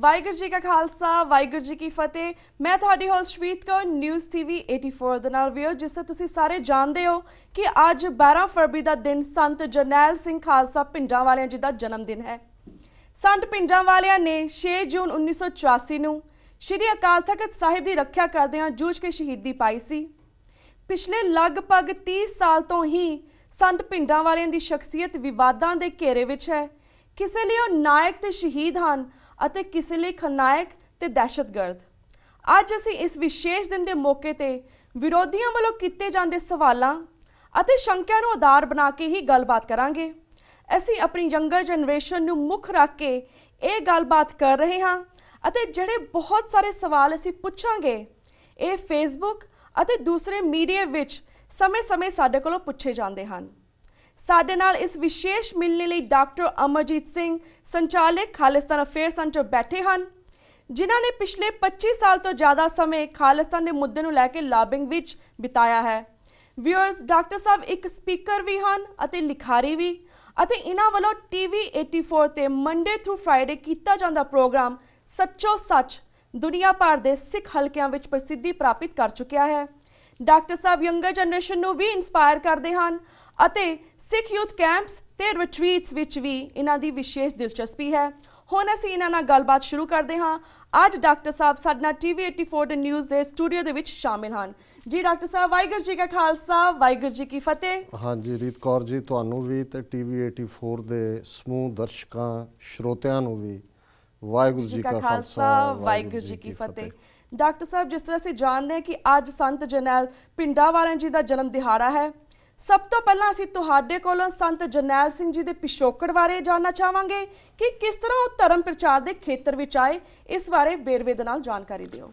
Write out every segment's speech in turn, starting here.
ਵਾਹਿਗੁਰੂ ਜੀ ਕਾ ਖਾਲਸਾ ਵਾਹਿਗੁਰੂ ਜੀ ਕੀ ਫਤਿਹ ਮੈਂ ਤੁਹਾਡੀ host Shaveet Kaur news TV 84 ਦੇ ਨਾਲ ਵੀਓ ਜਿਸ ਤੋਂ ਤੁਸੀਂ ਸਾਰੇ ਜਾਣਦੇ ਹੋ ਕਿ ਅੱਜ 12 ਫਰਵਰੀ ਦਾ ਦਿਨ ਸੰਤ ਜਰਨੈਲ ਸਿੰਘ ਖਾਲਸਾ ਪਿੰਡਾਂ ਵਾਲਿਆਂ ਜੀ ਦਾ ਜਨਮ ਦਿਨ ਹੈ ਸੰਤ ਪਿੰਡਾਂ ਵਾਲਿਆਂ ਨੇ 6 ਜੂਨ 1984 ਨੂੰ ਸ਼੍ਰੀ ਅਕਾਲ ਤਖਤ ਸਾਹਿਬ ਦੀ ਰੱਖਿਆ ਕਰਦਿਆਂ ਜੂਝ ਕੇ ਸ਼ਹੀਦੀ ਪਾਈ ਸੀ ਪਿਛਲੇ ਲਗਭਗ 30 ਸਾਲ ਤੋਂ ਹੀ ਸੰਤ ਪਿੰਡਾਂ ਵਾਲਿਆਂ ਦੀ ਸ਼ਖਸੀਅਤ ਵਿਵਾਦਾਂ ਦੇ ਘੇਰੇ ਵਿੱਚ ਹੈ ਕਿਸੇ ਲਈ ਉਹ ਨਾਇਕ ਤੇ ਸ਼ਹੀਦ ਹਨ ਅਤੇ ਕਿਸੇ ਲਈ ਖਲਨਾਇਕ ਤੇ ਦਹਿਸ਼ਤਗਰਦ ਅੱਜ ਅਸੀਂ ਇਸ ਵਿਸ਼ੇਸ਼ ਦਿਨ ਦੇ ਮੌਕੇ ਤੇ ਵਿਰੋਧੀਆਂ ਵੱਲੋਂ ਕੀਤੇ ਜਾਂਦੇ ਸਵਾਲਾਂ ਅਤੇ ਸ਼ੰਕਿਆਂ ਨੂੰ ਆਧਾਰ ਬਣਾ ਕੇ ਹੀ ਗੱਲਬਾਤ ਕਰਾਂਗੇ ਅਸੀਂ ਆਪਣੀ ਯੰਗਰ ਜਨਰੇਸ਼ਨ ਨੂੰ ਮੁੱਖ ਰੱਖ ਕੇ ਇਹ ਗੱਲਬਾਤ ਕਰ ਰਹੇ ਹਾਂ ਅਤੇ ਜਿਹੜੇ ਬਹੁਤ ਸਾਰੇ ਸਵਾਲ ਅਸੀਂ ਪੁੱਛਾਂਗੇ ਇਹ ਫੇਸਬੁੱਕ ਅਤੇ ਦੂਸਰੇ ਮੀਡੀਆ ਵਿੱਚ ਸਮੇਂ-ਸਮੇਂ ਸਾਡੇ ਕੋਲੋਂ ਪੁੱਛੇ ਜਾਂਦੇ ਹਨ ਸਾਡੇ ਨਾਲ ਇਸ ਵਿਸ਼ੇਸ਼ ਮਿਲਣ ਲਈ ਡਾਕਟਰ ਅਮਰਜੀਤ ਸਿੰਘ ਸੰਚਾਲਕ ਖਾਲਿਸਤਾਨ ਅਫੇਅਰ ਸੈਂਟਰ ਬੈਠੇ ਹਨ ਜਿਨ੍ਹਾਂ ਨੇ ਪਿਛਲੇ 25 ਸਾਲ ਤੋਂ ਜ਼ਿਆਦਾ ਸਮੇਂ ਖਾਲਿਸਤਾਨ ਦੇ ਮੁੱਦੇ ਨੂੰ ਲੈ ਕੇ ਲਾਬਿੰਗ ਵਿੱਚ ਬਿਤਾਇਆ ਹੈ ਵਿਊਅਰਸ ਡਾਕਟਰ ਸਾਹਿਬ ਇੱਕ ਸਪੀਕਰ ਵੀ ਹਨ ਅਤੇ ਲਿਖਾਰੀ ਵੀ ਅਤੇ ਇਹਨਾਂ ਵੱਲੋਂ ਟੀਵੀ 84 ਤੇ ਮੰਡੇ ਥਰੂ ਫਰਾਈਡੇ ਕੀਤਾ ਜਾਂਦਾ ਪ੍ਰੋਗਰਾਮ ਸੱਚੋ ਸੱਚ ਦੁਨੀਆ ਭਰ ਦੇ ਸਿੱਖ ਹਲਕਿਆਂ ਵਿੱਚ ਪ੍ਰਸਿੱਧੀ ਪ੍ਰਾਪਤ ਕਰ ਚੁੱਕਿਆ ਹੈ ਡਾਕਟਰ ਸਾਹਿਬ ਯੰਗਰ ਜਨਰੇਸ਼ਨ ਨੂੰ ਵੀ ਇਨਸਪਾਇਰ ਕਰਦੇ ਹਨ ਅਤੇ ਸਿੱਖ ਯੂਥ ਕੈਂਪਸ ਤੇ ਰਿਟਰੀਟਸ ਵਿੱਚ ਵੀ ਇਹਨਾਂ ਦੀ ਵਿਸ਼ੇਸ਼ ਦਿਲਚਸਪੀ ਹੈ ਹੁਣ ਅਸੀਂ ਇਹਨਾਂ ਨਾਲ ਗੱਲਬਾਤ ਸ਼ੁਰੂ ਕਰਦੇ ਹਾਂ ਅੱਜ ਡਾਕਟਰ ਸਾਹਿਬ ਸਾਡੇ ਨਾਲ ਟੀਵੀ 84 ਦੇ ਨਿਊਜ਼ ਦੇ ਸਟੂਡੀਓ ਦੇ ਵਿੱਚ ਸ਼ਾਮਿਲ ਹਨ ਜੀ ਡਾਕਟਰ ਸਾਹਿਬ ਵਾਹਿਗੁਰੂ ਜੀ ਕਾ ਖਾਲਸਾ ਵਾਹਿਗੁਰੂ ਜੀ ਕੀ ਫਤਿਹ ਹਾਂਜੀ ਰੀਤ ਕੌਰ ਜੀ ਤੁਹਾਨੂੰ ਵੀ ਤੇ ਟੀਵੀ 84 ਦੇ ਸਮੂਹ ਦਰਸ਼ਕਾਂ ਸ਼ਰੋਤਿਆਂ ਨੂੰ ਵੀ ਵਾਹਿਗੁਰੂ ਜੀ ਕਾ ਖਾਲਸਾ ਵਾਹਿਗੁਰੂ ਜੀ ਕੀ ਫਤਿਹ ਡਾਕਟਰ ਸਾਹਿਬ ਜਿਸ ਤਰ੍ਹਾਂ ਅਸੀਂ ਜਾਣਦੇ ਹਾਂ ਕਿ ਅੱਜ ਸੰਤ ਜਨੈਲ ਪਿੰਡਾਵਾਲਾ ਜੀ ਦਾ ਜਨਮ ਦਿਹਾੜਾ ਹੈ ਸਭ ਤੋਂ ਪਹਿਲਾਂ ਅਸੀਂ ਤੁਹਾਡੇ ਕੋਲੋਂ ਸੰਤ ਜਰਨੈਲ ਸਿੰਘ ਜੀ ਦੇ ਪਿਛੋਕੜ ਬਾਰੇ ਜਾਨਣਾ ਚਾਹਾਂਗੇ ਕਿ ਕਿਸ ਤਰ੍ਹਾਂ ਉਹ ਧਰਮ ਪ੍ਰਚਾਰ ਦੇ ਖੇਤਰ ਵਿੱਚ ਆਏ ਇਸ ਬਾਰੇ ਬੇਰਵੇ ਦੇ ਨਾਲ ਜਾਣਕਾਰੀ ਦਿਓ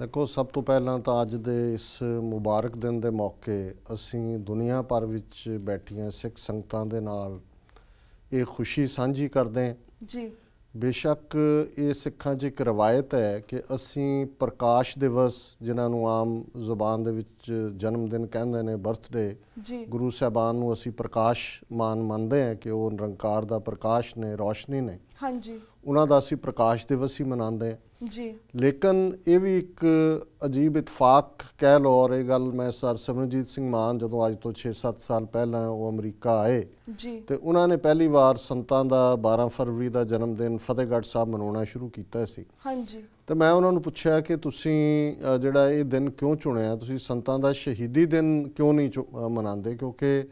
ਦੇਖੋ ਸਭ ਤੋਂ ਪਹਿਲਾਂ ਤਾਂ ਅੱਜ ਦੇ ਇਸ ਮੁਬਾਰਕ ਦਿਨ ਦੇ ਮੌਕੇ ਅਸੀਂ ਦੁਨੀਆ ਭਰ ਵਿੱਚ ਬੈਠੀਆਂ ਸਿੱਖ ਸੰਗਤਾਂ ਦੇ ਨਾਲ ਇਹ ਖੁਸ਼ੀ ਸਾਂਝੀ ਕਰਦੇ ਹਾਂ ਜੀ ਬੇਸ਼ੱਕ ਇਹ ਸਿੱਖਾਂ 'ਚ ਇੱਕ ਰਵਾਇਤ ਹੈ ਕਿ ਅਸੀਂ ਪ੍ਰਕਾਸ਼ ਦਿਵਸ ਜਿਨ੍ਹਾਂ ਨੂੰ ਆਮ ਜ਼ੁਬਾਨ ਦੇ ਵਿੱਚ ਜਨਮ ਦਿਨ ਕਹਿੰਦੇ ਨੇ ਬਰਥਡੇ ਗੁਰੂ ਸਾਹਿਬਾਨ ਨੂੰ ਅਸੀਂ ਪ੍ਰਕਾਸ਼ ਮਾਨ ਮੰਨਦੇ ਹਾਂ ਕਿ ਉਹ ਨਿਰੰਕਾਰ ਦਾ ਪ੍ਰਕਾਸ਼ ਨੇ ਰੋਸ਼ਨੀ ਨੇ ਹਾਂਜੀ ਉਹਨਾਂ ਦਾ ਅਸੀਂ ਪ੍ਰਕਾਸ਼ ਦਿਵਸ ਹੀ ਮਨਾਉਂਦੇ ਹਾਂ ਜੀ ਲੇਕਿਨ ਇਹ ਵੀ ਇੱਕ ਅਜੀਬ ਇਤਫਾਕ ਕਹਿ ਲੋ ਔਰ ਇਹ ਗੱਲ ਮੈਂ ਸਰ ਸਮਰਜੀਤ ਸਿੰਘ ਮਾਨ ਜਦੋਂ ਅੱਜ ਤੋਂ 6-7 ਸਾਲ ਪਹਿਲਾਂ ਉਹ ਅਮਰੀਕਾ ਆਏ ਜੀ ਤੇ ਉਹਨਾਂ ਨੇ ਪਹਿਲੀ ਵਾਰ ਸੰਤਾਂ ਦਾ 12 ਫਰਵਰੀ ਦਾ ਜਨਮ ਦਿਨ ਫਤਿਹਗੜ੍ਹ ਸਾਹਿਬ ਮਨਾਉਣਾ ਸ਼ੁਰੂ ਕੀਤਾ ਸੀ ਹਾਂਜੀ ਤੇ ਮੈਂ ਉਹਨਾਂ ਨੂੰ ਪੁੱਛਿਆ ਕਿ ਤੁਸੀਂ ਜਿਹੜਾ ਇਹ ਦਿਨ ਕਿਉਂ ਚੁਣਿਆ ਤੁਸੀਂ ਸੰਤਾਂ ਦਾ ਸ਼ਹੀਦੀ ਦਿਨ ਕਿਉਂ ਨਹੀਂ ਮਨਾਉਂਦੇ ਕਿਉਂਕਿ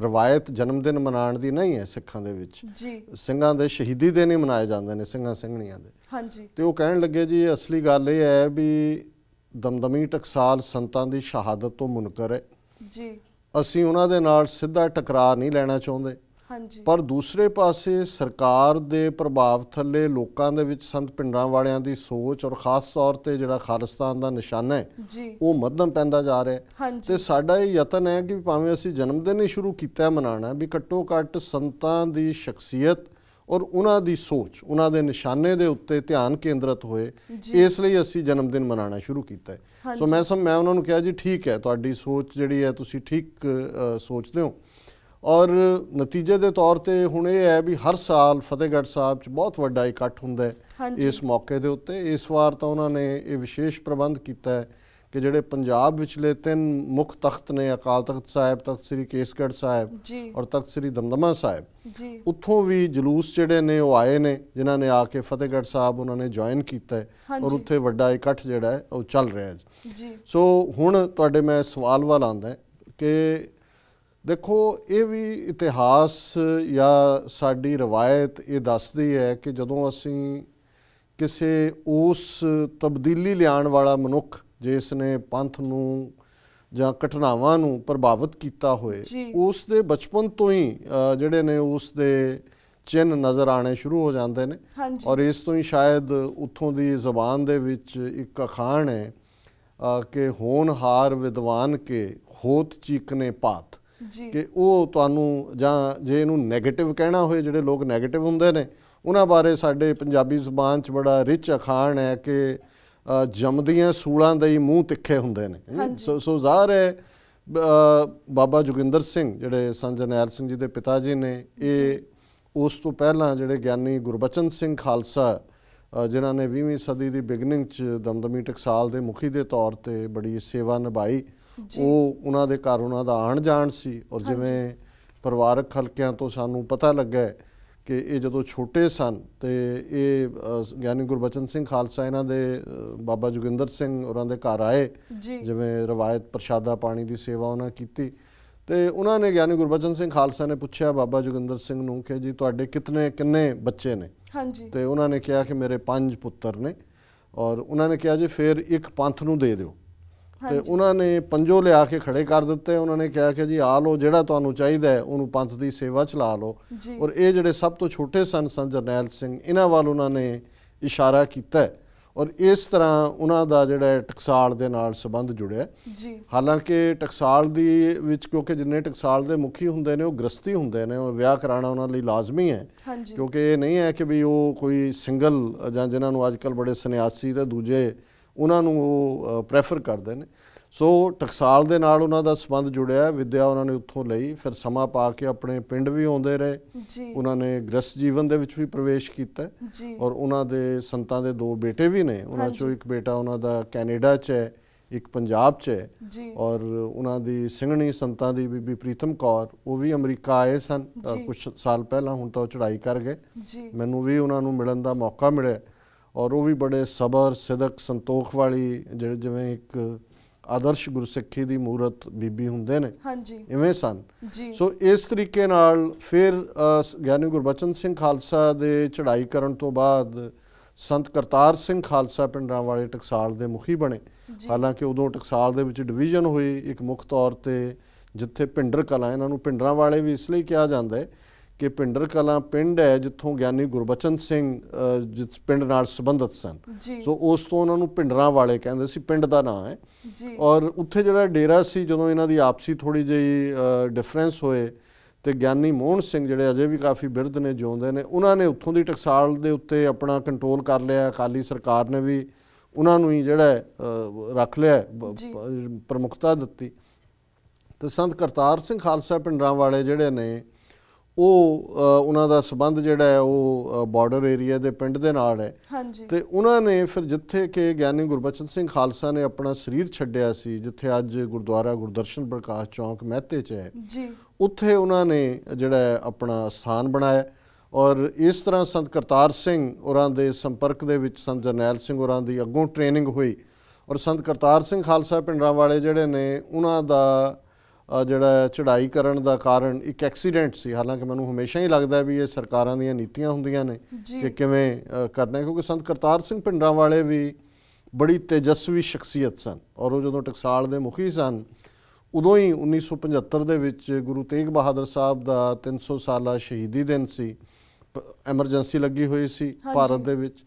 ਰਵਾਇਤ ਜਨਮ ਦਿਨ ਮਨਾਉਣ ਦੀ ਨਹੀਂ ਹੈ ਸਿੱਖਾਂ ਦੇ ਵਿੱਚ ਜੀ ਸਿੰਘਾਂ ਦੇ ਸ਼ਹੀਦੀ ਦੇ ਨਹੀਂ ਮਨਾਏ ਜਾਂਦੇ ਨੇ ਸਿੰਘਾਂ ਸਿੰਘਣੀਆਂ ਦੇ ਹਾਂਜੀ ਤੇ ਉਹ ਕਹਿਣ ਲੱਗੇ ਜੀ ਅਸਲੀ ਗੱਲ ਇਹ ਹੈ ਵੀ ਦਮਦਮੀ ਟਕਸਾਲ ਸੰਤਾਂ ਦੀ ਸ਼ਹਾਦਤ ਤੋਂ ਮੁਨਕਰ ਹੈ ਜੀ ਅਸੀਂ ਉਹਨਾਂ ਦੇ ਨਾਲ ਸਿੱਧਾ ਟਕਰਾਅ ਨਹੀਂ ਲੈਣਾ ਚਾਹੁੰਦੇ ਹਾਂਜੀ ਪਰ ਦੂਸਰੇ ਪਾਸੇ ਸਰਕਾਰ ਦੇ ਪ੍ਰਭਾਵ ਥੱਲੇ ਲੋਕਾਂ ਦੇ ਵਿੱਚ ਸੰਤ ਪਿੰਡਾਂ ਵਾਲਿਆਂ ਦੀ ਸੋਚ ਔਰ ਖਾਸ ਤੌਰ ਤੇ ਜਿਹੜਾ ਖਾਲਸਤਾਨ ਦਾ ਨਿਸ਼ਾਨਾ ਹੈ ਉਹ ਮੱਧਮ ਪੈਂਦਾ ਜਾ ਰਿਹਾ ਤੇ ਸਾਡਾ ਇਹ ਯਤਨ ਹੈ ਕਿ ਭਾਵੇਂ ਅਸੀਂ ਜਨਮ ਦਿਨ ਹੀ ਸ਼ੁਰੂ ਕੀਤਾ ਮਨਾਣਾ ਵੀ ਘੱਟੋ ਘੱਟ ਸੰਤਾਂ ਦੀ ਸ਼ਖਸੀਅਤ ਔਰ ਉਹਨਾਂ ਦੀ ਸੋਚ ਉਹਨਾਂ ਦੇ ਨਿਸ਼ਾਨੇ ਦੇ ਉੱਤੇ ਧਿਆਨ ਕੇਂਦਰਿਤ ਹੋਏ ਇਸ ਲਈ ਅਸੀਂ ਜਨਮ ਦਿਨ ਮਨਾਉਣਾ ਸ਼ੁਰੂ ਕੀਤਾ ਹੈ ਸੋ ਮੈਂ ਸਮ ਮੈਂ ਉਹਨਾਂ ਨੂੰ ਕਿਹਾ ਜੀ ਠੀਕ ਹੈ ਤੁਹਾਡੀ ਸੋਚ ਜਿਹੜੀ ਹੈ ਤੁਸੀਂ ਠੀਕ ਸੋਚਦੇ ਹੋ ਔਰ ਨਤੀਜੇ ਦੇ ਤੌਰ ਤੇ ਹੁਣ ਇਹ ਹੈ ਵੀ ਹਰ ਸਾਲ ਫਤਿਹਗੜ੍ਹ ਸਾਹਿਬ 'ਚ ਬਹੁਤ ਵੱਡਾ ਇਕੱਠ ਹੁੰਦਾ ਹੈ ਇਸ ਮੌਕੇ ਦੇ ਉੱਤੇ ਇਸ ਵਾਰ ਤਾਂ ਉਹਨਾਂ ਨੇ ਇਹ ਵਿਸ਼ੇਸ਼ ਪ੍ਰਬੰਧ ਕੀਤਾ ਹੈ ਕਿ ਜਿਹੜੇ ਪੰਜਾਬ ਵਿਚਲੇ ਤਿੰਨ ਮੁੱਖ ਤਖਤ ਨੇ ਅਕਾਲ ਤਖਤ ਸਾਹਿਬ ਤਖਤ ਸ੍ਰੀ ਕੇਸਗੜ੍ਹ ਸਾਹਿਬ ਔਰ ਤਖਤ ਸ੍ਰੀ ਦਮਦਮਾ ਸਾਹਿਬ ਉੱਥੋਂ ਵੀ ਜਲੂਸ ਜਿਹੜੇ ਨੇ ਉਹ ਆਏ ਨੇ ਜਿਨ੍ਹਾਂ ਨੇ ਆ ਕੇ ਫਤਿਹਗੜ੍ਹ ਸਾਹਿਬ ਉਹਨਾਂ ਨੇ ਜੁਆਇਨ ਕੀਤਾ ਔਰ ਉੱਥੇ ਵੱਡਾ ਇਕੱਠ ਜਿਹੜਾ ਹੈ ਉਹ ਚੱਲ ਰਿਹਾ ਹੈ ਜੀ ਸੋ ਹੁਣ ਤੁਹਾਡੇ ਮੈਂ ਸਵਾਲ ਵਾਲਾ ਆਂਦਾ ਕਿ ਦੇਖੋ ਇਹ ਵੀ ਇਤਿਹਾਸ ਜਾਂ ਸਾਡੀ ਰਵਾਇਤ ਇਹ ਦੱਸਦੀ ਹੈ ਕਿ ਜਦੋਂ ਅਸੀਂ ਕਿਸੇ ਉਸ ਤਬਦੀਲੀ ਲਿਆਉਣ ਵਾਲਾ ਮਨੁੱਖ ਜਿਸ ਨੇ ਪੰਥ ਨੂੰ ਜਾਂ ਘਟਨਾਵਾਂ ਨੂੰ ਪ੍ਰਭਾਵਿਤ ਕੀਤਾ ਹੋਏ ਉਸ ਦੇ ਬਚਪਨ ਤੋਂ ਹੀ ਜਿਹੜੇ ਨੇ ਉਸ ਦੇ ਚਿੰਨ ਨਜ਼ਰ ਆਣੇ ਸ਼ੁਰੂ ਹੋ ਜਾਂਦੇ ਨੇ ਔਰ ਇਸ ਤੋਂ ਹੀ ਸ਼ਾਇਦ ਉੱਥੋਂ ਦੀ ਜ਼ਬਾਨ ਦੇ ਵਿੱਚ ਇੱਕ ਅਖਾਣ ਹੈ ਕਿ ਹਾਰ ਵਿਦਵਾਨ ਕੇ ਹੋਤ ਚੀਕਨੇ ਪਾਤ ਕਿ ਉਹ ਤੁਹਾਨੂੰ ਜਾਂ ਜੇ ਇਹਨੂੰ 네ਗੇਟਿਵ ਕਹਿਣਾ ਹੋਏ ਜਿਹੜੇ ਲੋਕ 네ਗੇਟਿਵ ਹੁੰਦੇ ਨੇ ਉਹਨਾਂ ਬਾਰੇ ਸਾਡੇ ਪੰਜਾਬੀ ਜ਼ੁਬਾਨ 'ਚ ਬੜਾ ਰਿਚ ਅਖਾਣ ਹੈ ਕਿ ਜੰਮਦੀਆਂ ਸੂਲਾਂ ਦੇ ਹੀ ਮੂੰਹ ਤਿੱਖੇ ਹੁੰਦੇ ਨੇ ਸੋ ਸੋ ਜ਼ਾਹਰ ਹੈ ਬਾਬਾ ਜੁਗਿੰਦਰ ਸਿੰਘ ਜਿਹੜੇ ਸੰਜਨੈਲ ਸਿੰਘ ਜੀ ਦੇ ਪਿਤਾ ਜੀ ਨੇ ਇਹ ਉਸ ਤੋਂ ਪਹਿਲਾਂ ਜਿਹੜੇ ਗਿਆਨੀ ਗੁਰਬਚਨ ਸਿੰਘ ਖਾਲਸਾ ਜਿਨ੍ਹਾਂ ਨੇ 20ਵੀਂ ਸਦੀ ਦੀ ਬਿਗਨਿੰਗ 'ਚ ਦਮਦਮੀ ਟਕਸਾਲ ਦੇ ਮੁਖੀ ਦੇ ਤੌਰ ਤੇ ਬੜੀ ਸੇਵਾ ਨਿਭਾਈ ਉਹ ਉਹਨਾਂ ਦੇ ਘਰ ਉਹਨਾਂ ਦਾ ਆਣ ਜਾਣ ਸੀ ਔਰ ਜਿਵੇਂ ਪਰਿਵਾਰਕ ਹਲਕਿਆਂ ਤੋਂ ਸਾਨੂੰ ਪਤਾ ਲੱਗਾ ਕਿ ਇਹ ਜਦੋਂ ਛੋਟੇ ਸਨ ਤੇ ਇਹ ਗਿਆਨੀ ਗੁਰਬਚਨ ਸਿੰਘ ਖਾਲਸਾ ਇਹਨਾਂ ਦੇ ਬਾਬਾ ਜੁਗਿੰਦਰ ਸਿੰਘ ਉਹਨਾਂ ਦੇ ਘਰ ਆਏ ਜਿਵੇਂ ਰਵਾਇਤ ਪ੍ਰਸ਼ਾਦਾ ਪਾਣੀ ਦੀ ਸੇਵਾ ਉਹਨਾਂ ਕੀਤੀ ਤੇ ਉਹਨਾਂ ਨੇ ਗਿਆਨੀ ਗੁਰਬਚਨ ਸਿੰਘ ਖਾਲਸਾ ਨੇ ਪੁੱਛਿਆ ਬਾਬਾ ਜੁਗਿੰਦਰ ਸਿੰਘ ਨੂੰ ਕਿ ਜੀ ਤੁਹਾਡੇ ਕਿੰਨੇ ਕਿੰਨੇ ਬੱਚੇ ਨੇ ਹਾਂਜੀ ਤੇ ਉਹਨਾਂ ਨੇ ਕਿਹਾ ਕਿ ਮੇਰੇ ਪੰਜ ਪੁੱਤਰ ਨੇ ਔਰ ਉਹਨਾਂ ਨੇ ਕਿਹਾ ਜੀ ਫਿਰ ਇੱਕ ਪੰਥ ਨੂੰ ਦੇ ਦਿਓ ਤੇ ਉਹਨਾਂ ਨੇ ਪੰਜੋ ਲਿਆ ਕੇ ਖੜੇ ਕਰ ਦਿੱਤੇ ਉਹਨਾਂ ਨੇ ਕਿਹਾ ਕਿ ਜੀ ਆ ਲੋ ਜਿਹੜਾ ਤੁਹਾਨੂੰ ਚਾਹੀਦਾ ਹੈ ਉਹਨੂੰ ਪੰਥ ਦੀ ਸੇਵਾ ਚ ਲਾ ਲਓ ਔਰ ਇਹ ਜਿਹੜੇ ਸਭ ਤੋਂ ਛੋਟੇ ਸਨ ਸੰਤ ਜਰਨੈਲ ਸਿੰਘ ਇਹਨਾਂ ਵੱਲ ਉਹਨਾਂ ਨੇ ਇਸ਼ਾਰਾ ਕੀਤਾ ਔਰ ਇਸ ਤਰ੍ਹਾਂ ਉਹਨਾਂ ਦਾ ਜਿਹੜਾ ਟਕਸਾਲ ਦੇ ਨਾਲ ਸੰਬੰਧ ਜੁੜਿਆ ਜੀ ਹਾਲਾਂਕਿ ਟਕਸਾਲ ਦੀ ਵਿੱਚ ਕਿਉਂਕਿ ਜਿੰਨੇ ਟਕਸਾਲ ਦੇ ਮੁਖੀ ਹੁੰਦੇ ਨੇ ਉਹ ਗ੍ਰਸਤੀ ਹੁੰਦੇ ਨੇ ਔਰ ਵਿਆਹ ਕਰਾਣਾ ਉਹਨਾਂ ਲਈ ਲਾਜ਼ਮੀ ਹੈ ਕਿਉਂਕਿ ਇਹ ਨਹੀਂ ਹੈ ਕਿ ਵੀ ਉਹ ਕੋਈ ਸਿੰਗਲ ਜਾਂ ਜਿਨ੍ਹਾਂ ਨੂੰ ਅੱਜਕੱਲ ਬੜੇ ਸੰਨਿਆਸੀ ਤੇ ਦੂਜੇ ਉਹਨਾਂ ਨੂੰ ਉਹ ਪ੍ਰੈਫਰ ਕਰਦੇ ਨੇ ਸੋ ਟਕਸਾਲ ਦੇ ਨਾਲ ਉਹਨਾਂ ਦਾ ਸਬੰਧ ਜੁੜਿਆ ਵਿਦਿਆ ਉਹਨਾਂ ਨੇ ਉੱਥੋਂ ਲਈ ਫਿਰ ਸਮਾਂ ਪਾ ਕੇ ਆਪਣੇ ਪਿੰਡ ਵੀ ਆਉਂਦੇ ਰਹੇ ਜੀ ਉਹਨਾਂ ਨੇ ਗ੍ਰਸਥ ਜੀਵਨ ਦੇ ਵਿੱਚ ਵੀ ਪ੍ਰਵੇਸ਼ ਕੀਤਾ ਔਰ ਉਹਨਾਂ ਦੇ ਸੰਤਾਂ ਦੇ ਦੋ ਬੇਟੇ ਵੀ ਨੇ ਉਹਨਾਂ ਚੋਂ ਇੱਕ ਬੇਟਾ ਉਹਨਾਂ ਦਾ ਕੈਨੇਡਾ 'ਚ ਹੈ ਇੱਕ ਪੰਜਾਬ 'ਚ ਹੈ ਔਰ ਉਹਨਾਂ ਦੀ ਸਿੰਘਣੀ ਸੰਤਾਂ ਦੀ ਬੀਬੀ ਪ੍ਰੀਤਮ ਕੌਰ ਉਹ ਵੀ ਅਮਰੀਕਾ ਆਏ ਸਨ ਕੁਝ ਸਾਲ ਪਹਿਲਾਂ ਹੁਣ ਤਾਂ ਉਹ ਚੜ੍ਹਾਈ ਕਰ ਗਏ ਮੈਨੂੰ ਵੀ ਉਹਨਾਂ ਨੂੰ ਮਿਲਣ ਦਾ ਮੌਕਾ ਮਿਲਿਆ ਔਰ ਉਹ ਵੀ ਬੜੇ ਸਬਰ ਸਿਦਕ ਸੰਤੋਖ ਵਾਲੀ ਜਿਹੜੇ ਜਿਵੇਂ ਇੱਕ ਆਦਰਸ਼ ਗੁਰਸਿੱਖੀ ਦੀ ਮੂਰਤ ਬੀਬੀ ਹੁੰਦੇ ਨੇ ਹਾਂਜੀ ਇਵੇਂ ਸਨ ਜੀ ਸੋ ਇਸ ਤਰੀਕੇ ਨਾਲ ਫਿਰ ਗਿਆਨੀ ਗੁਰਬਚਨ ਸਿੰਘ ਖਾਲਸਾ ਦੇ ਚੜ੍ਹਾਈ ਕਰਨ ਤੋਂ ਬਾਅਦ ਸੰਤ ਕਰਤਾਰ ਸਿੰਘ ਖਾਲਸਾ ਪਿੰਡਾਂ ਵਾਲੇ ਟਕਸਾਲ ਦੇ ਮੁਖੀ ਬਣੇ ਹਾਲਾਂਕਿ ਉਦੋਂ ਟਕਸਾਲ ਦੇ ਵਿੱਚ ਡਿਵੀਜ਼ਨ ਹੋਈ ਇੱਕ ਮੁੱਖ ਤੌਰ ਤੇ ਜਿੱਥੇ ਪਿੰਡਰ ਕਲਾ ਇਹਨਾਂ ਨੂੰ ਪਿੰਡਰਾਂ ਵਾਲੇ ਵੀ ਇਸ ਲਈ ਕਿਹਾ ਜਾਂਦਾ ਹੈ ਕਿ ਪਿੰਡਰ ਕਲਾ ਪਿੰਡ ਹੈ ਜਿੱਥੋਂ ਗਿਆਨੀ ਗੁਰਬਚਨ ਸਿੰਘ ਜਿਸ ਪਿੰਡ ਨਾਲ ਸੰਬੰਧਤ ਸਨ ਸੋ ਉਸ ਤੋਂ ਉਹਨਾਂ ਨੂੰ ਪਿੰਡਰਾਂ ਵਾਲੇ ਕਹਿੰਦੇ ਸੀ ਪਿੰਡ ਦਾ ਨਾਮ ਹੈ ਔਰ ਉੱਥੇ ਜਿਹੜਾ ਡੇਰਾ ਸੀ ਜਦੋਂ ਇਹਨਾਂ ਦੀ ਆਪਸੀ ਥੋੜੀ ਜਿਹੀ ਡਿਫਰੈਂਸ ਹੋਏ ਤੇ ਗਿਆਨੀ ਮੋਹਨ ਸਿੰਘ ਜਿਹੜੇ ਅਜੇ ਵੀ ਕਾਫੀ ਬਿਰਧ ਨੇ ਜਿਉਂਦੇ ਨੇ ਉਹਨਾਂ ਨੇ ਉੱਥੋਂ ਦੀ ਟਕਸਾਲ ਦੇ ਉੱਤੇ ਆਪਣਾ ਕੰਟਰੋਲ ਕਰ ਲਿਆ ਅਕਾਲੀ ਸਰਕਾਰ ਨੇ ਵੀ ਉਹਨਾਂ ਨੂੰ ਹੀ ਜਿਹੜਾ ਰੱਖ ਲਿਆ ਪ੍ਰਮੁਖਤਾ ਦਿੱਤੀ ਤੇ ਸੰਤ ਕਰਤਾਰ ਸਿੰਘ ਖਾਲਸਾ ਪਿੰਡਰਾਂ ਵਾਲੇ ਜਿਹੜੇ ਨੇ ਉਹ ਉਹਨਾਂ ਦਾ ਸਬੰਧ ਜਿਹੜਾ ਹੈ ਉਹ ਬਾਰਡਰ ਏਰੀਆ ਦੇ ਪਿੰਡ ਦੇ ਨਾਲ ਹੈ ਹਾਂਜੀ ਤੇ ਉਹਨਾਂ ਨੇ ਫਿਰ ਜਿੱਥੇ ਕਿ ਗਿਆਨੀ ਗੁਰਬਚਨ ਸਿੰਘ ਖਾਲਸਾ ਨੇ ਆਪਣਾ ਸਰੀਰ ਛੱਡਿਆ ਸੀ ਜਿੱਥੇ ਅੱਜ ਗੁਰਦੁਆਰਾ ਗੁਰਦਰਸ਼ਨ ਪ੍ਰਕਾਸ਼ ਚੌਂਕ ਮਹਿਤੇ 'ਚ ਹੈ ਜੀ ਉੱਥੇ ਉਹਨਾਂ ਨੇ ਜਿਹੜਾ ਆਪਣਾ ਸਥਾਨ ਬਣਾਇਆ ਔਰ ਇਸ ਤਰ੍ਹਾਂ ਸੰਤ ਕਰਤਾਰ ਸਿੰਘ ਹੋਰਾਂ ਦੇ ਸੰਪਰਕ ਦੇ ਵਿੱਚ ਸੰਤ ਜਰਨੈਲ ਸਿੰਘ ਹੋਰਾਂ ਦੀ ਅੱਗੋਂ ਟ੍ਰੇਨਿੰਗ ਹੋਈ ਔਰ ਸੰਤ ਕਰਤਾਰ ਸਿੰਘ ਖਾਲਸਾ ਪਿੰਡਾਂ ਵਾਲੇ ਜਿਹੜੇ ਨੇ ਉਹਨਾਂ ਦਾ ਜਿਹੜਾ ਚੜਾਈ ਕਰਨ ਦਾ ਕਾਰਨ ਇੱਕ ਐਕਸੀਡੈਂਟ ਸੀ ਹਾਲਾਂਕਿ ਮੈਨੂੰ ਹਮੇਸ਼ਾ ਹੀ ਲੱਗਦਾ ਵੀ ਇਹ ਸਰਕਾਰਾਂ ਦੀਆਂ ਨੀਤੀਆਂ ਹੁੰਦੀਆਂ ਨੇ ਕਿ ਕਿਵੇਂ ਕਰਨਾ ਕਿਉਂਕਿ ਸੰਤ ਕਰਤਾਰ ਸਿੰਘ ਪਿੰਡਰਾਂ ਵਾਲੇ ਵੀ ਬੜੀ ਤੇਜਸਵੀ ਸ਼ਖਸੀਅਤ ਸਨ ਔਰ ਉਹ ਜਦੋਂ ਟਕਸਾਲ ਦੇ ਮੁਖੀ ਸਨ ਉਦੋਂ ਹੀ 1975 ਦੇ ਵਿੱਚ ਗੁਰੂ ਤੇਗ ਬਹਾਦਰ ਸਾਹਿਬ ਦਾ 300 ਸਾਲਾ ਸ਼ਹੀਦੀ ਦਿਨ ਸੀ ਐਮਰਜੈਂਸੀ ਲੱਗੀ ਹੋਈ ਸੀ ਭਾਰਤ ਦੇ ਵਿੱਚ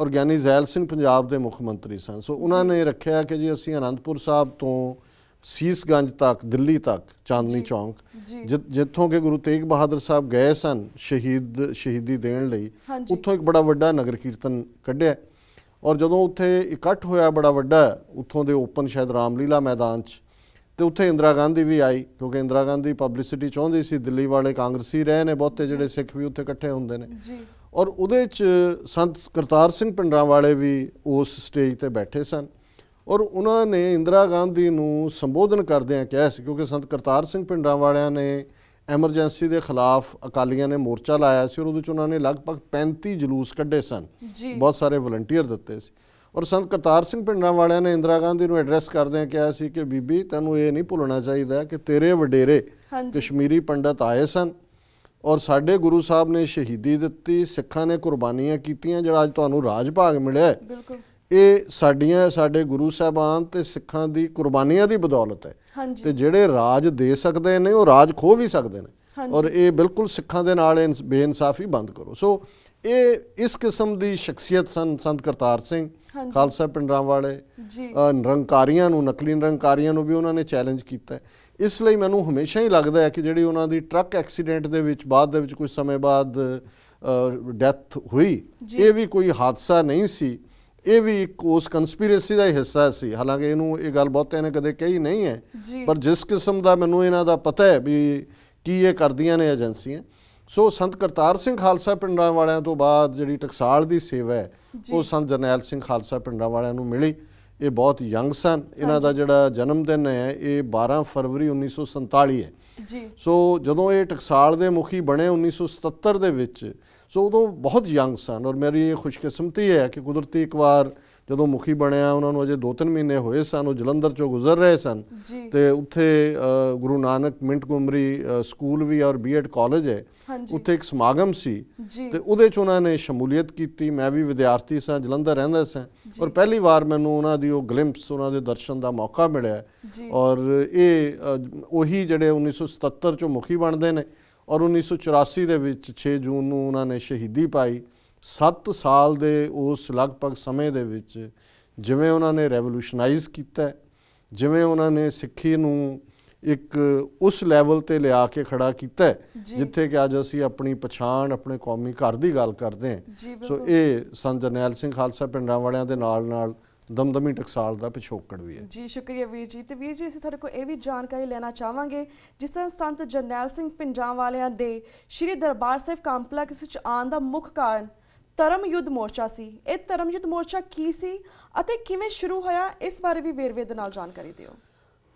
ਔਰ ਗਿਆਨੀ ਜ਼ੈਲ ਸਿੰਘ ਪੰਜਾਬ ਦੇ ਮੁੱਖ ਮੰਤਰੀ ਸਨ ਸੋ ਉਹਨਾਂ ਨੇ ਰੱਖਿਆ ਕਿ ਜੀ ਅਸੀਂ ਅਨੰਦਪੁਰ ਸਾਹਿਬ ਤੋਂ ਸੀਸਗੰਜ ਤੱਕ ਦਿੱਲੀ ਤੱਕ ਚਾਂਦਨੀ ਚੌਂਕ ਜਿੱਥੋਂ ਕਿ ਗੁਰੂ ਤੇਗ ਬਹਾਦਰ ਸਾਹਿਬ ਗਏ ਸਨ ਸ਼ਹੀਦ ਸ਼ਹੀਦੀ ਦੇਣ ਲਈ ਉੱਥੋਂ ਇੱਕ ਬੜਾ ਵੱਡਾ ਨਗਰ ਕੀਰਤਨ ਕੱਢਿਆ ਔਰ ਜਦੋਂ ਉੱਥੇ ਇਕੱਠ ਹੋਇਆ ਬੜਾ ਵੱਡਾ ਉੱਥੋਂ ਦੇ ਓਪਨ ਸ਼ਾਇਦ ਰਾਮਲੀਲਾ ਮੈਦਾਨ 'ਚ ਤੇ ਉੱਥੇ ਇੰਦਰਾ ਗਾਂਧੀ ਵੀ ਆਈ ਕਿਉਂਕਿ ਇੰਦਰਾ ਗਾਂਧੀ ਪਬਲਿਸਿਟੀ ਚਾਹੁੰਦੀ ਸੀ ਦਿੱਲੀ ਵਾਲੇ ਕਾਂਗਰਸੀ ਰਹੇ ਨੇ ਬਹੁਤੇ ਜਿਹੜੇ ਸਿੱਖ ਵੀ ਉੱਥੇ ਇਕੱਠੇ ਹੁੰਦੇ ਨੇ ਜੀ ਔਰ ਉਹਦੇ 'ਚ ਸੰਤ ਕਰਤਾਰ ਸਿੰਘ ਪਿੰਡਰਾਂ ਵਾਲੇ ਵੀ ਉਸ ਸਟੇਜ ਤੇ ਬੈਠੇ ਸਨ ਔਰ ਉਹਨਾਂ ਨੇ ਇੰਦਰਾ ਗਾਂਧੀ ਨੂੰ ਸੰਬੋਧਨ ਕਰਦਿਆਂ ਕਿਹਾ ਸੀ ਕਿਉਂਕਿ ਸੰਤ ਕਰਤਾਰ ਸਿੰਘ ਪਿੰਡਾਂ ਵਾਲਿਆਂ ਨੇ ਐਮਰਜੈਂਸੀ ਦੇ ਖਿਲਾਫ ਅਕਾਲੀਆਂ ਨੇ ਮੋਰਚਾ ਲਾਇਆ ਸੀ ਔਰ ਉਹਦੇ ਵਿੱਚ ਉਹਨਾਂ ਨੇ ਲਗਭਗ 35 ਜਲੂਸ ਕੱਢੇ ਸਨ ਬਹੁਤ ਸਾਰੇ ਵਲੰਟੀਅਰ ਦਿੱਤੇ ਸੀ ਔਰ ਸੰਤ ਕਰਤਾਰ ਸਿੰਘ ਪਿੰਡਾਂ ਵਾਲਿਆਂ ਨੇ ਇੰਦਰਾ ਗਾਂਧੀ ਨੂੰ ਐਡਰੈਸ ਕਰਦਿਆਂ ਕਿਹਾ ਸੀ ਕਿ ਬੀਬੀ ਤੈਨੂੰ ਇਹ ਨਹੀਂ ਭੁੱਲਣਾ ਚਾਹੀਦਾ ਕਿ ਤੇਰੇ ਵਡੇਰੇ ਕਸ਼ਮੀਰੀ ਪੰਡਤ ਆਏ ਸਨ ਔਰ ਸਾਡੇ ਗੁਰੂ ਸਾਹਿਬ ਨੇ ਸ਼ਹੀਦੀ ਦਿੱਤੀ ਸਿੱਖਾਂ ਨੇ ਕੁਰਬਾਨੀਆਂ ਕੀਤੀਆਂ ਜਿਹੜਾ ਅੱਜ ਤੁਹਾਨੂੰ ਰਾਜ ਭਾਗ ਮਿਲਿਆ ਹੈ ਬਿਲਕੁਲ ਇਹ ਸਾਡੀਆਂ ਸਾਡੇ ਗੁਰੂ ਸਾਹਿਬਾਨ ਤੇ ਸਿੱਖਾਂ ਦੀ ਕੁਰਬਾਨੀਆਂ ਦੀ ਬਦੌਲਤ ਹੈ ਤੇ ਜਿਹੜੇ ਰਾਜ ਦੇ ਸਕਦੇ ਨੇ ਉਹ ਰਾਜ ਖੋ ਵੀ ਸਕਦੇ ਨੇ ਔਰ ਇਹ ਬਿਲਕੁਲ ਸਿੱਖਾਂ ਦੇ ਨਾਲ ਬੇਇਨਸਾਫੀ ਬੰਦ ਕਰੋ ਸੋ ਇਹ ਇਸ ਕਿਸਮ ਦੀ ਸ਼ਖਸੀਅਤ ਸਨ ਸੰਤ ਕਰਤਾਰ ਸਿੰਘ ਖਾਲਸਾ ਪਿੰਡਰਾਂ ਵਾਲੇ ਨਿਰੰਕਾਰੀਆਂ ਨੂੰ ਨਕਲੀ ਨਿਰੰਕਾਰੀਆਂ ਨੂੰ ਵੀ ਉਹਨਾਂ ਨੇ ਚੈਲੰਜ ਕੀਤਾ ਇਸ ਲਈ ਮੈਨੂੰ ਹਮੇਸ਼ਾ ਹੀ ਲੱਗਦਾ ਹੈ ਕਿ ਜਿਹੜੀ ਉਹਨਾਂ ਦੀ ਟਰੱਕ ਐਕਸੀਡੈਂਟ ਦੇ ਵਿੱਚ ਬਾਅਦ ਦੇ ਵਿੱਚ ਕੁਝ ਸਮੇਂ ਬਾਅਦ ਡੈਥ ਹੋਈ ਇਹ ਵੀ ਕੋਈ ਹਾਦਸਾ ਨਹੀਂ ਸੀ ਇਹ ਵੀ ਇੱਕ ਉਸ ਕਨਸਪੀਰੇਸੀ ਦਾ ਹੀ ਹਿੱਸਾ ਸੀ ਹਾਲਾਂਕਿ ਇਹਨੂੰ ਇਹ ਗੱਲ ਬਹੁਤਿਆਂ ਨੇ ਕਦੇ ਕਹੀ ਨਹੀਂ ਹੈ ਪਰ ਜਿਸ ਕਿਸਮ ਦਾ ਮੈਨੂੰ ਇਹਨਾਂ ਦਾ ਪਤਾ ਹੈ ਵੀ ਕੀ ਇਹ ਕਰਦੀਆਂ ਨੇ ਏਜੰਸੀਆਂ ਸੋ ਸੰਤ ਕਰਤਾਰ ਸਿੰਘ ਖਾਲਸਾ ਪਿੰਡਾਂ ਵਾਲਿਆਂ ਤੋਂ ਬਾਅਦ ਜਿਹੜੀ ਟਕਸਾਲ ਦੀ ਸੇਵਾ ਹੈ ਉਹ ਸੰਤ ਜਰਨੈਲ ਸਿੰਘ ਖਾਲਸਾ ਪਿੰਡਾਂ ਵਾਲਿਆਂ ਨੂੰ ਮਿਲੀ ਇਹ ਬਹੁਤ ਯੰਗ ਸਨ ਇਹਨਾਂ ਦਾ ਜਿਹੜਾ ਜਨਮ ਦਿਨ ਹੈ ਇਹ 12 ਫਰਵਰੀ 1947 ਹੈ ਜੀ ਸੋ ਜਦੋਂ ਇਹ ਟਕਸਾਲ ਦੇ ਮੁਖੀ ਬਣੇ 1977 ਦੇ ਵਿੱਚ ਸੋ ਉਦੋਂ ਬਹੁਤ ਯੰਗ ਸਨ ਔਰ ਮੇਰੀ ਇਹ ਖੁਸ਼ਕਿਸਮਤੀ ਹੈ ਕਿ ਕੁਦਰਤੀ ਇੱਕ ਵਾਰ ਜਦੋਂ ਮੁਖੀ ਬਣਿਆ ਉਹਨਾਂ ਨੂੰ ਅਜੇ 2-3 ਮਹੀਨੇ ਹੋਏ ਸਨ ਉਹ ਜਲੰਧਰ ਚੋਂ ਗੁਜ਼ਰ ਰਹੇ ਸਨ ਤੇ ਉੱਥੇ Guru Nanak Montgomery school ਵੀ ਔਰ ਬੀਐਡ ਕਾਲਜ ਹੈ ਉੱਥੇ ਇੱਕ ਸਮਾਗਮ ਸੀ ਤੇ ਉਹਦੇ ਚ ਉਹਨਾਂ ਨੇ ਸ਼ਮੂਲੀਅਤ ਕੀਤੀ ਮੈਂ ਵੀ ਵਿਦਿਆਰਥੀ ਸਾਂ ਜਲੰਧਰ ਰਹਿੰਦਾ ਸਾਂ ਔਰ ਪਹਿਲੀ ਵਾਰ ਮੈਨੂੰ ਉਹਨਾਂ ਦੀ ਉਹ ਗਲਿੰਪਸ ਉਹਨਾਂ ਦੇ ਦਰਸ਼ਨ ਦਾ ਮੌਕਾ ਮਿਲਿਆ ਔਰ ਇਹ ਉਹੀ ਜਿਹੜੇ 1977 ਚੋਂ ਮੁਖੀ ਬਣਦੇ ਨੇ ਔਰ 1984 ਦੇ ਵਿੱਚ 6 ਜੂਨ ਨੂੰ ਉਹਨਾਂ ਨੇ ਸ਼ਹੀਦੀ ਪਾਈ 7 ਸਾਲ ਦੇ ਉਸ ਲਗਭਗ ਸਮੇਂ ਦੇ ਵਿੱਚ ਜਿਵੇਂ ਉਹਨਾਂ ਨੇ ਰੈਵੋਲੂਸ਼ਨਾਈਜ਼ ਕੀਤਾ ਜਿਵੇਂ ਉਹਨਾਂ ਨੇ ਸਿੱਖੀ ਨੂੰ ਇੱਕ ਉਸ ਲੈਵਲ ਤੇ ਲਿਆ ਕੇ ਖੜਾ ਕੀਤਾ ਜਿੱਥੇ ਕਿ ਅੱਜ ਅਸੀਂ ਆਪਣੀ ਪਛਾਣ ਆਪਣੇ ਕੌਮੀ ਘਰ ਦੀ ਗੱਲ ਕਰਦੇ ਹਾਂ ਸੋ ਇਹ ਸੰਤ ਜਨੈਲ ਸਿੰਘ ਖਾਲਸਾ ਪਿੰਡਾਂ ਵਾਲਿਆਂ ਦੇ ਨਾਲ ਨਾਲ ਦਮਦਮੀ ਟਕਸਾਲ ਦਾ ਪਿਛੋਕੜ ਵੀ ਹੈ ਜੀ ਸ਼ੁਕਰੀਆ ਵੀਰ ਜੀ ਤੇ ਵੀਰ ਜੀ ਅਸੀਂ ਤੁਹਾਡੇ ਕੋਲ ਇਹ ਵੀ ਜਾਣਕਾਰੀ ਲੈਣਾ ਚਾਹਾਂਗੇ ਜਿਸ ਤਰ੍ਹਾਂ ਸੰਤ ਜਰਨੈਲ ਸਿੰਘ ਪਿੰਜਾਂ ਵਾਲਿਆਂ ਦੇ ਸ਼੍ਰੀ ਦਰਬਾਰ ਸਾਹਿਬ ਕੰਪਲੈਕਸ ਵਿੱਚ ਆਉਣ ਦਾ ਮੁੱਖ ਕਾਰਨ ਧਰਮ ਯੁੱਧ ਮੋਰਚਾ ਸੀ ਇਹ ਧਰਮ ਯੁੱਧ ਮੋਰਚਾ ਕੀ ਸੀ ਅਤੇ ਕਿਵੇਂ ਸ਼ੁਰੂ ਹੋਇਆ ਇਸ ਬਾਰੇ ਵੀ ਵੇਰਵੇ ਦੇ ਨਾਲ ਜਾਣਕਾਰੀ ਦਿਓ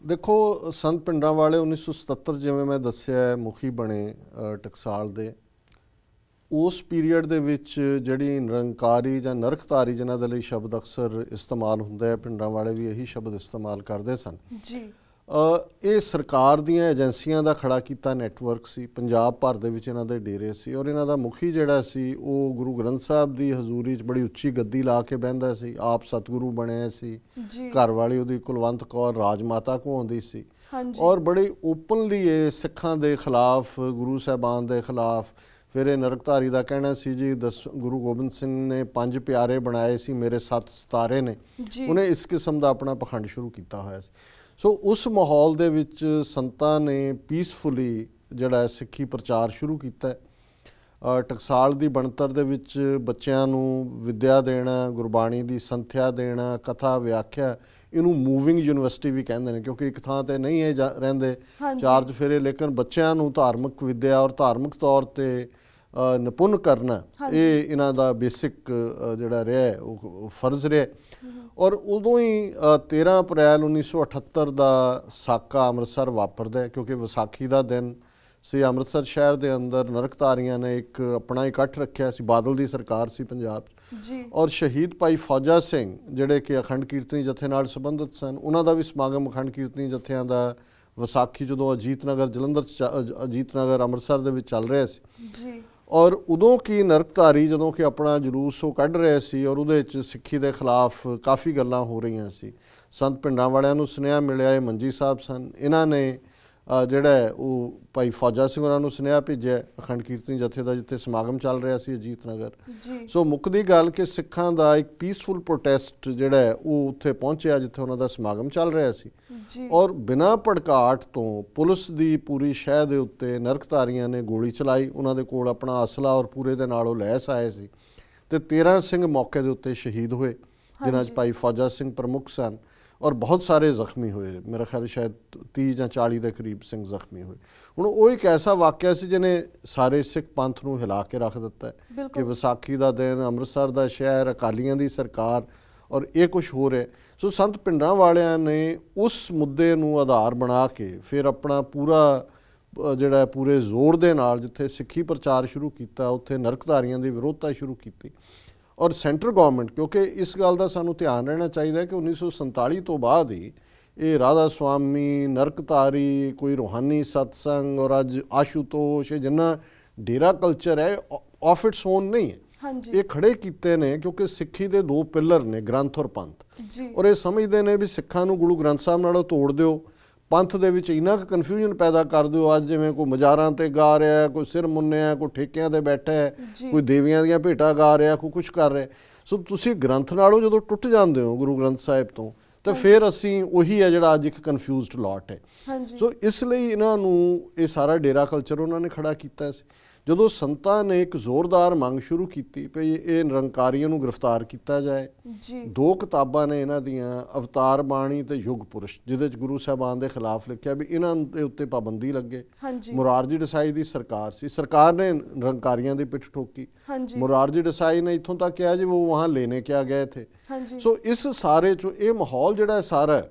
ਦੇਖੋ ਸੰਤ ਪਿੰਡਾਂ ਵਾਲੇ 1977 ਜਿਵੇਂ ਮੈਂ ਦੱਸਿਆ ਮੁਖੀ ਬਣੇ ਟਕਸਾਲ ਦੇ ਉਸ ਪੀਰੀਅਡ ਦੇ ਵਿੱਚ ਜਿਹੜੀ ਨਿਰੰਕਾਰੀ ਜਾਂ ਨਰਕਤਾਰੀ ਜਿਨ੍ਹਾਂ ਦੇ ਲਈ ਸ਼ਬਦ ਅਕਸਰ ਇਸਤੇਮਾਲ ਹੁੰਦਾ ਹੈ ਪਿੰਡਾਂ ਵਾਲੇ ਵੀ ਇਹੀ ਸ਼ਬਦ ਇਸਤੇਮਾਲ ਕਰਦੇ ਸਨ ਜੀ ਇਹ ਸਰਕਾਰ ਦੀਆਂ ਏਜੰਸੀਆਂ ਦਾ ਖੜਾ ਕੀਤਾ ਨੈਟਵਰਕ ਸੀ ਪੰਜਾਬ ਭਰ ਦੇ ਵਿੱਚ ਇਹਨਾਂ ਦੇ ਡੇਰੇ ਸੀ ਔਰ ਇਹਨਾਂ ਦਾ ਮੁਖੀ ਜਿਹੜਾ ਸੀ ਉਹ ਗੁਰੂ ਗ੍ਰੰਥ ਸਾਹਿਬ ਦੀ ਹਜ਼ੂਰੀ 'ਚ ਬੜੀ ਉੱਚੀ ਗੱਦੀ ਲਾ ਕੇ ਬਹਿੰਦਾ ਸੀ ਆਪ ਸਤਿਗੁਰੂ ਬਣਿਆ ਸੀ ਘਰ ਵਾਲੀ ਉਹਦੀ ਕੁਲਵੰਤ ਕੌਰ ਰਾਜਮਾਤਾ ਆਉਂਦੀ ਸੀ ਔਰ ਬੜੀ ਓਪਨਲੀ ਇਹ ਸਿੱਖਾਂ ਦੇ ਖਿਲਾਫ ਗੁਰੂ ਸਾਹਿਬਾਨ ਦੇ ਖਿਲਾਫ ਫਿਰ ਇਹ ਨਰਕਧਾਰੀ ਦਾ ਕਹਿਣਾ ਸੀ ਜੀ ਗੁਰੂ ਗੋਬਿੰਦ ਸਿੰਘ ਨੇ ਪੰਜ ਪਿਆਰੇ ਬਣਾਏ ਸੀ ਮੇਰੇ ਸੱਤ ਸਤਾਰੇ ਨੇ ਉਹਨੇ ਇਸ ਕਿਸਮ ਦਾ ਆਪਣਾ ਪਖੰਡ ਸ਼ੁਰੂ ਕੀਤਾ ਹੋਇਆ ਸੀ ਸੋ ਉਸ ਮਾਹੌਲ ਦੇ ਵਿੱਚ ਸੰਤਾਂ ਨੇ ਪੀਸਫੁਲੀ ਜਿਹੜਾ ਸਿੱਖੀ ਪ੍ਰਚਾਰ ਸ਼ੁਰੂ ਕੀਤਾ ਟਕਸਾਲ ਦੀ ਬਣਤਰ ਦੇ ਵਿੱਚ ਬੱਚਿਆਂ ਨੂੰ ਵਿਦਿਆ ਦੇਣਾ ਗੁਰਬਾਣੀ ਦੀ ਸੰਥਿਆ ਦੇਣਾ ਕਥਾ ਵਿਆਖਿਆ ਇਹਨੂੰ ਮੂਵਿੰਗ ਯੂਨੀਵਰਸਿਟੀ ਵੀ ਕਹਿੰਦੇ ਨੇ ਕਿਉਂਕਿ ਇੱਕ ਥਾਂ ਤੇ ਨਹੀਂ ਹੈ ਰਹਿੰਦੇ ਚਾਰਜ ਫੇਰੇ ਲੇਕਿਨ ਬੱਚਿਆਂ ਨੂੰ ਧਾਰਮਿਕ ਵਿਦਿਆ ਔਰ ਧਾਰਮਿਕ ਤੌਰ ਤੇ ਨਿਪੁੰਨ ਕਰਨਾ ਇਹ ਇਹਨਾਂ ਦਾ ਬੇਸਿਕ ਜਿਹੜਾ ਰਿਹਾ ਉਹ ਫਰਜ਼ ਰਿਹਾ ਔਰ ਉਦੋਂ ਹੀ 13 ਅਪ੍ਰੈਲ 1978 ਦਾ ਸਾਕਾ ਅੰਮ੍ਰਿਤਸਰ ਵਾਪਰਦਾ ਕਿਉਂਕਿ ਵਿਸਾਖੀ ਦਾ ਦਿਨ ਸੀ ਅੰਮ੍ਰਿਤਸਰ ਸ਼ਹਿਰ ਦੇ ਅੰਦਰ ਨਰਕਤਾਰੀਆਂ ਨੇ ਇੱਕ ਆਪਣਾ ਇਕੱਠ ਰੱਖਿਆ ਸੀ ਬਾਦਲ ਦੀ ਸਰਕਾਰ ਸੀ ਪੰਜਾਬ 'ਚ ਜੀ ਔਰ ਸ਼ਹੀਦ ਭਾਈ ਫੌਜਾ ਸਿੰਘ ਜਿਹੜੇ ਕਿ ਅਖੰਡ ਕੀਰਤਨੀ ਜਥੇ ਨਾਲ ਸੰਬੰਧਿਤ ਸਨ ਉਹਨਾਂ ਦਾ ਵੀ ਸਮਾਗਮ ਅਖੰਡ ਕੀਰਤਨੀ ਜਥਿਆਂ ਦਾ ਵਿਸਾਖੀ ਜਦੋਂ ਅਜੀਤ ਨਗਰ ਜਲੰਧਰ ਅਜੀਤ ਨਗਰ ਅੰਮ੍ਰਿਤਸਰ ਦੇ ਵਿੱਚ ਚੱਲ ਰਿਹਾ ਸੀ ਜੀ ਔਰ ਉਦੋਂ ਕੀ ਨਰਕਤਾਰੀ ਜਦੋਂ ਕਿ ਆਪਣਾ ਜਲੂਸ ਉਹ ਕੱਢ ਰਿਹਾ ਸੀ ਔਰ ਉਹਦੇ ਵਿੱਚ ਸਿੱਖੀ ਦੇ ਖਿਲਾਫ ਕਾਫੀ ਗੱਲਾਂ ਹੋ ਰਹੀਆਂ ਸੀ ਸੰਤ ਪਿੰਡਾਂ ਵਾਲਿਆਂ ਨੂੰ ਸੁਨੇਹਾ ਮਿਲਿਆ ਇਹ ਮੰਜੀ ਸਾਹਿਬ ਸਨ ਇਹਨਾਂ ਨੇ ਜਿਹੜਾ ਉਹ ਭਾਈ ਫੌਜਾ ਸਿੰਘ ਉਹਨਾਂ ਨੂੰ ਸੁਨੇਹਾ ਭੇਜਿਆ ਅਖੰਡ ਕੀਰਤਨੀ ਜਥੇ ਦਾ ਜਿੱਥੇ ਸਮਾਗਮ ਚੱਲ ਰਿਹਾ ਸੀ ਅਜੀਤ ਨਗਰ ਸੋ ਮੁਕਦੀ ਗੱਲ ਕਿ ਸਿੱਖਾਂ ਦਾ ਇੱਕ ਪੀਸਫੁਲ ਪ੍ਰੋਟੈਸਟ ਜਿਹੜਾ ਉਹ ਉੱਥੇ ਪਹੁੰਚਿਆ ਜਿੱਥੇ ਉਹਨਾਂ ਦਾ ਸਮਾਗਮ ਚੱਲ ਰਿਹਾ ਸੀ ਔਰ ਬਿਨਾਂ ਭੜਕਾਟ ਤੋਂ ਪੁਲਿਸ ਦੀ ਪੂਰੀ ਸ਼ਹਿ ਦੇ ਉੱਤੇ ਨਰਕਤਾਰੀਆਂ ਨੇ ਗੋਲੀ ਚਲਾਈ ਉਹਨਾਂ ਦੇ ਕੋਲ ਆਪਣਾ ਅਸਲਾ ਔਰ ਪੂਰੇ ਦੇ ਨਾਲ ਉਹ ਲੈਸ ਆਏ ਸੀ ਤੇ 13 ਸਿੰਘ ਮੌਕੇ ਦੇ ਉੱਤੇ ਸ਼ਹੀਦ ਹੋਏ ਜਿਨ੍ਹਾਂ 'ਚ ਭਾਈ ਫੌਜਾ ਸਿੰਘ ਪ੍ਰਮੁੱਖ ਸਨ ਔਰ ਬਹੁਤ ਸਾਰੇ ਜ਼ਖਮੀ ਹੋਏ ਮੇਰਾ ਖਿਆਲ ਸ਼ਾਇਦ 30 ਜਾਂ 40 ਦੇ ਕਰੀਬ ਸਿੰਘ ਜ਼ਖਮੀ ਹੋਏ ਹੁਣ ਉਹ ਇੱਕ ਐਸਾ ਵਾਕਿਆ ਸੀ ਜਿਹਨੇ ਸਾਰੇ ਸਿੱਖ ਪੰਥ ਨੂੰ ਹਿਲਾ ਕੇ ਰੱਖ ਦਿੱਤਾ ਕਿ ਵਿਸਾਖੀ ਦਾ ਦਿਨ ਅੰਮ੍ਰਿਤਸਰ ਦਾ ਸ਼ਹਿਰ ਅਕਾਲੀਆਂ ਦੀ ਸਰਕਾਰ ਔਰ ਇਹ ਕੁਝ ਹੋ ਰਿਹਾ ਸੋ ਸੰਤ ਪਿੰਡਾਂ ਵਾਲਿਆਂ ਨੇ ਉਸ ਮੁੱਦੇ ਨੂੰ ਆਧਾਰ ਬਣਾ ਕੇ ਫਿਰ ਆਪਣਾ ਪੂਰਾ ਜਿਹੜਾ ਪੂਰੇ ਜ਼ੋਰ ਦੇ ਨਾਲ ਜਿੱਥੇ ਸਿੱਖੀ ਪ੍ਰਚਾਰ ਸ਼ੁਰੂ ਕੀਤਾ ਉੱਥੇ ਨਰਕਧਾਰੀਆਂ ਦੀ ਵਿਰੋਧਤਾ ਸ਼ੁਰੂ ਕੀਤੀ ਔਰ ਸੈਂਟਰ ਗਵਰਨਮੈਂਟ ਕਿਉਂਕਿ ਇਸ ਗੱਲ ਦਾ ਸਾਨੂੰ ਧਿਆਨ ਰਹਿਣਾ ਚਾਹੀਦਾ ਹੈ ਕਿ 1947 ਤੋਂ ਬਾਅਦ ਹੀ ਇਹ ਰਾਧਾ ਸੁਆਮੀ ਨਰਕਤਾਰੀ ਕੋਈ ਰੋਹਾਨੀ ਸਤਸੰਗ ਔਰ ਅੱਜ ਆਸ਼ੂਤੋਸ਼ ਇਹ ਜਿੰਨਾ ਡੇਰਾ ਕਲਚਰ ਹੈ ਆਫ ਇਟਸ ਓਨ ਨਹੀਂ ਹੈ ਹਾਂਜੀ ਇਹ ਖੜੇ ਕੀਤੇ ਨੇ ਕਿਉਂਕਿ ਸਿੱਖੀ ਦੇ ਦੋ ਪਿਲਰ ਨੇ ਗ੍ਰੰਥ ਔਰ ਪੰਥ ਔਰ ਇਹ ਸਮਝਦੇ ਨੇ ਵੀ ਸਿੱਖਾਂ ਨੂੰ ਗੁਰੂ ਗ੍ਰੰਥ ਸਾਹਿਬ ਨਾਲੋਂ ਤੋੜ ਦਿਓ ਪੰਥ ਦੇ ਵਿੱਚ ਇਨਾ ਕੁ ਕਨਫਿਊਜ਼ਨ ਪੈਦਾ ਕਰ ਦਿਓ ਅੱਜ ਜਿਵੇਂ ਕੋਈ ਮਜ਼ਾਰਾਂ ਤੇ ਗਾ ਰਿਹਾ ਕੋਈ ਸਿਰ ਮੁੰਨਿਆ ਕੋਈ ਠੇਕਿਆਂ ਤੇ ਬੈਠਾ ਹੈ ਕੋਈ ਦੇਵੀਆਂ ਦੀਆਂ ਭੇਟਾ ਗਾ ਰਿਹਾ ਕੋਈ ਕੁਝ ਕਰ ਰਿਹਾ ਸੋ ਤੁਸੀਂ ਗ੍ਰੰਥ ਨਾਲੋਂ ਜਦੋਂ ਟੁੱਟ ਜਾਂਦੇ ਹੋ ਗੁਰੂ ਗ੍ਰੰਥ ਸਾਹਿਬ ਤੋਂ ਤਾਂ ਫਿਰ ਅਸੀਂ ਉਹੀ ਹੈ ਜਿਹੜਾ ਅੱਜ ਇੱਕ ਕਨਫਿਊਜ਼ਡ ਲੋਟ ਹੈ ਸੋ ਇਸ ਲਈ ਇਹਨਾਂ ਨੂੰ ਇਹ ਸਾਰਾ ਡੇਰਾ ਕਲਚਰ ਉਹਨਾਂ ਨੇ ਖੜਾ ਕੀਤਾ ਸੀ ਜਦੋਂ ਸੰਤਾਂ ਨੇ ਇੱਕ ਜ਼ੋਰਦਾਰ ਮੰਗ ਸ਼ੁਰੂ ਕੀਤੀ ਭਈ ਇਹ ਨਿਰੰਕਾਰੀਆਂ ਨੂੰ ਗ੍ਰਿਫਤਾਰ ਕੀਤਾ ਜਾਏ ਜੀ ਦੋ ਕਿਤਾਬਾਂ ਨੇ ਇਹਨਾਂ ਦੀਆਂ ਅਵਤਾਰ ਬਾਣੀ ਤੇ ਯੁਗਪੁਰਸ਼ ਪੁਰਸ਼ ਜਿਹਦੇ ਚ ਗੁਰੂ ਸਾਹਿਬਾਨ ਦੇ ਖਿਲਾਫ ਲਿਖਿਆ ਵੀ ਇਹਨਾਂ ਦੇ ਉੱਤੇ ਪਾਬੰਦੀ ਲੱਗੇ ਮੁਰਾਰਜੀ ਦੇਸਾਈ ਦੀ ਸਰਕਾਰ ਸੀ ਸਰਕਾਰ ਨੇ ਨਿਰੰਕਾਰੀਆਂ ਦੀ ਪਿੱਠ ਠੋਕੀ ਮੁਰਾਰਜੀ ਦੇਸਾਈ ਨੇ ਇੱਥੋਂ ਤੱਕ ਕਿਹਾ ਜੀ ਉਹ ਵਹਾਂ ਲੈਣੇ ਕਿਆ ਗਏ ਥੇ ਸੋ ਇਸ ਸਾਰੇ ਚੋਂ ਇਹ ਮਾਹੌਲ ਜਿਹੜਾ ਸਾਰਾ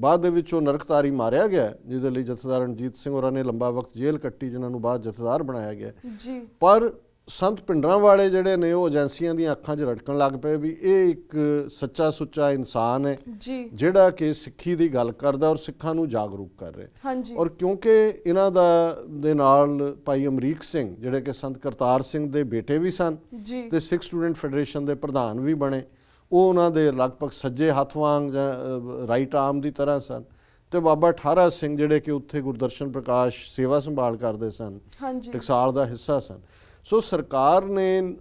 ਬਾਅਦ ਦੇ ਵਿੱਚ ਉਹ ਨਰਕਤਾਰੀ ਮਾਰਿਆ ਗਿਆ ਜਿਹਦੇ ਲਈ ਜਥੇਦਾਰ ਰਣਜੀਤ ਸਿੰਘ ਹੋਰਾਂ ਨੇ ਲੰਬਾ ਵਕਤ ਜੇਲ੍ਹ ਕੱਟੀ ਜਿਨ੍ਹਾਂ ਨੂੰ ਬਾਅਦ ਜਥੇਦਾਰ ਬਣਾਇਆ ਗਿਆ ਜੀ ਪਰ ਸੰਤ ਪਿੰਡਰਾਂ ਵਾਲੇ ਜਿਹੜੇ ਨੇ ਉਹ ਏਜੰਸੀਆਂ ਦੀਆਂ ਅੱਖਾਂ 'ਚ ਰੜਕਣ ਲੱਗ ਪਏ ਵੀ ਇਹ ਇੱਕ ਸੱਚਾ ਸੁੱਚਾ ਇਨਸਾਨ ਹੈ ਜਿਹੜਾ ਕਿ ਸਿੱਖੀ ਦੀ ਗੱਲ ਕਰਦਾ ਔਰ ਸਿੱਖਾਂ ਨੂੰ ਜਾਗਰੂਕ ਕਰ ਰਿਹਾ ਹੈ ਔਰ ਕਿਉਂਕਿ ਇਹਨਾਂ ਦਾ ਦੇ ਨਾਲ ਭਾਈ ਅਮਰੀਕ ਸਿੰਘ ਜਿਹੜੇ ਕਿ ਸੰਤ ਕਰਤਾਰ ਸਿੰਘ ਦੇ ਬੇਟੇ ਵੀ ਸਨ ਤੇ ਸਿੱਖ ਸਟੂਡੈਂਟ ਫੈਡਰੇਸ਼ਨ ਦੇ ਪ੍ਰਧਾਨ ਵੀ ਬਣੇ ਉਹ ਉਹਨਾਂ ਦੇ ਲਗਭਗ ਸੱਜੇ ਹੱਥ ਵਾਂਗ ਜਾਂ ਰਾਈਟ ਆਰਮ ਦੀ ਤਰ੍ਹਾਂ ਸਨ ਤੇ ਬਾਬਾ ਠਾਰਾ ਸਿੰਘ ਜਿਹੜੇ ਕਿ ਉੱਥੇ ਗੁਰਦਰਸ਼ਨ ਪ੍ਰਕਾਸ਼ ਸੇਵਾ ਸੰਭਾਲ ਕਰਦੇ ਸਨ ਹਾਂਜੀ ਟਕਸਾਲ ਦਾ ਹਿੱਸਾ ਸਨ ਸੋ ਸਰਕਾਰ ਨੇ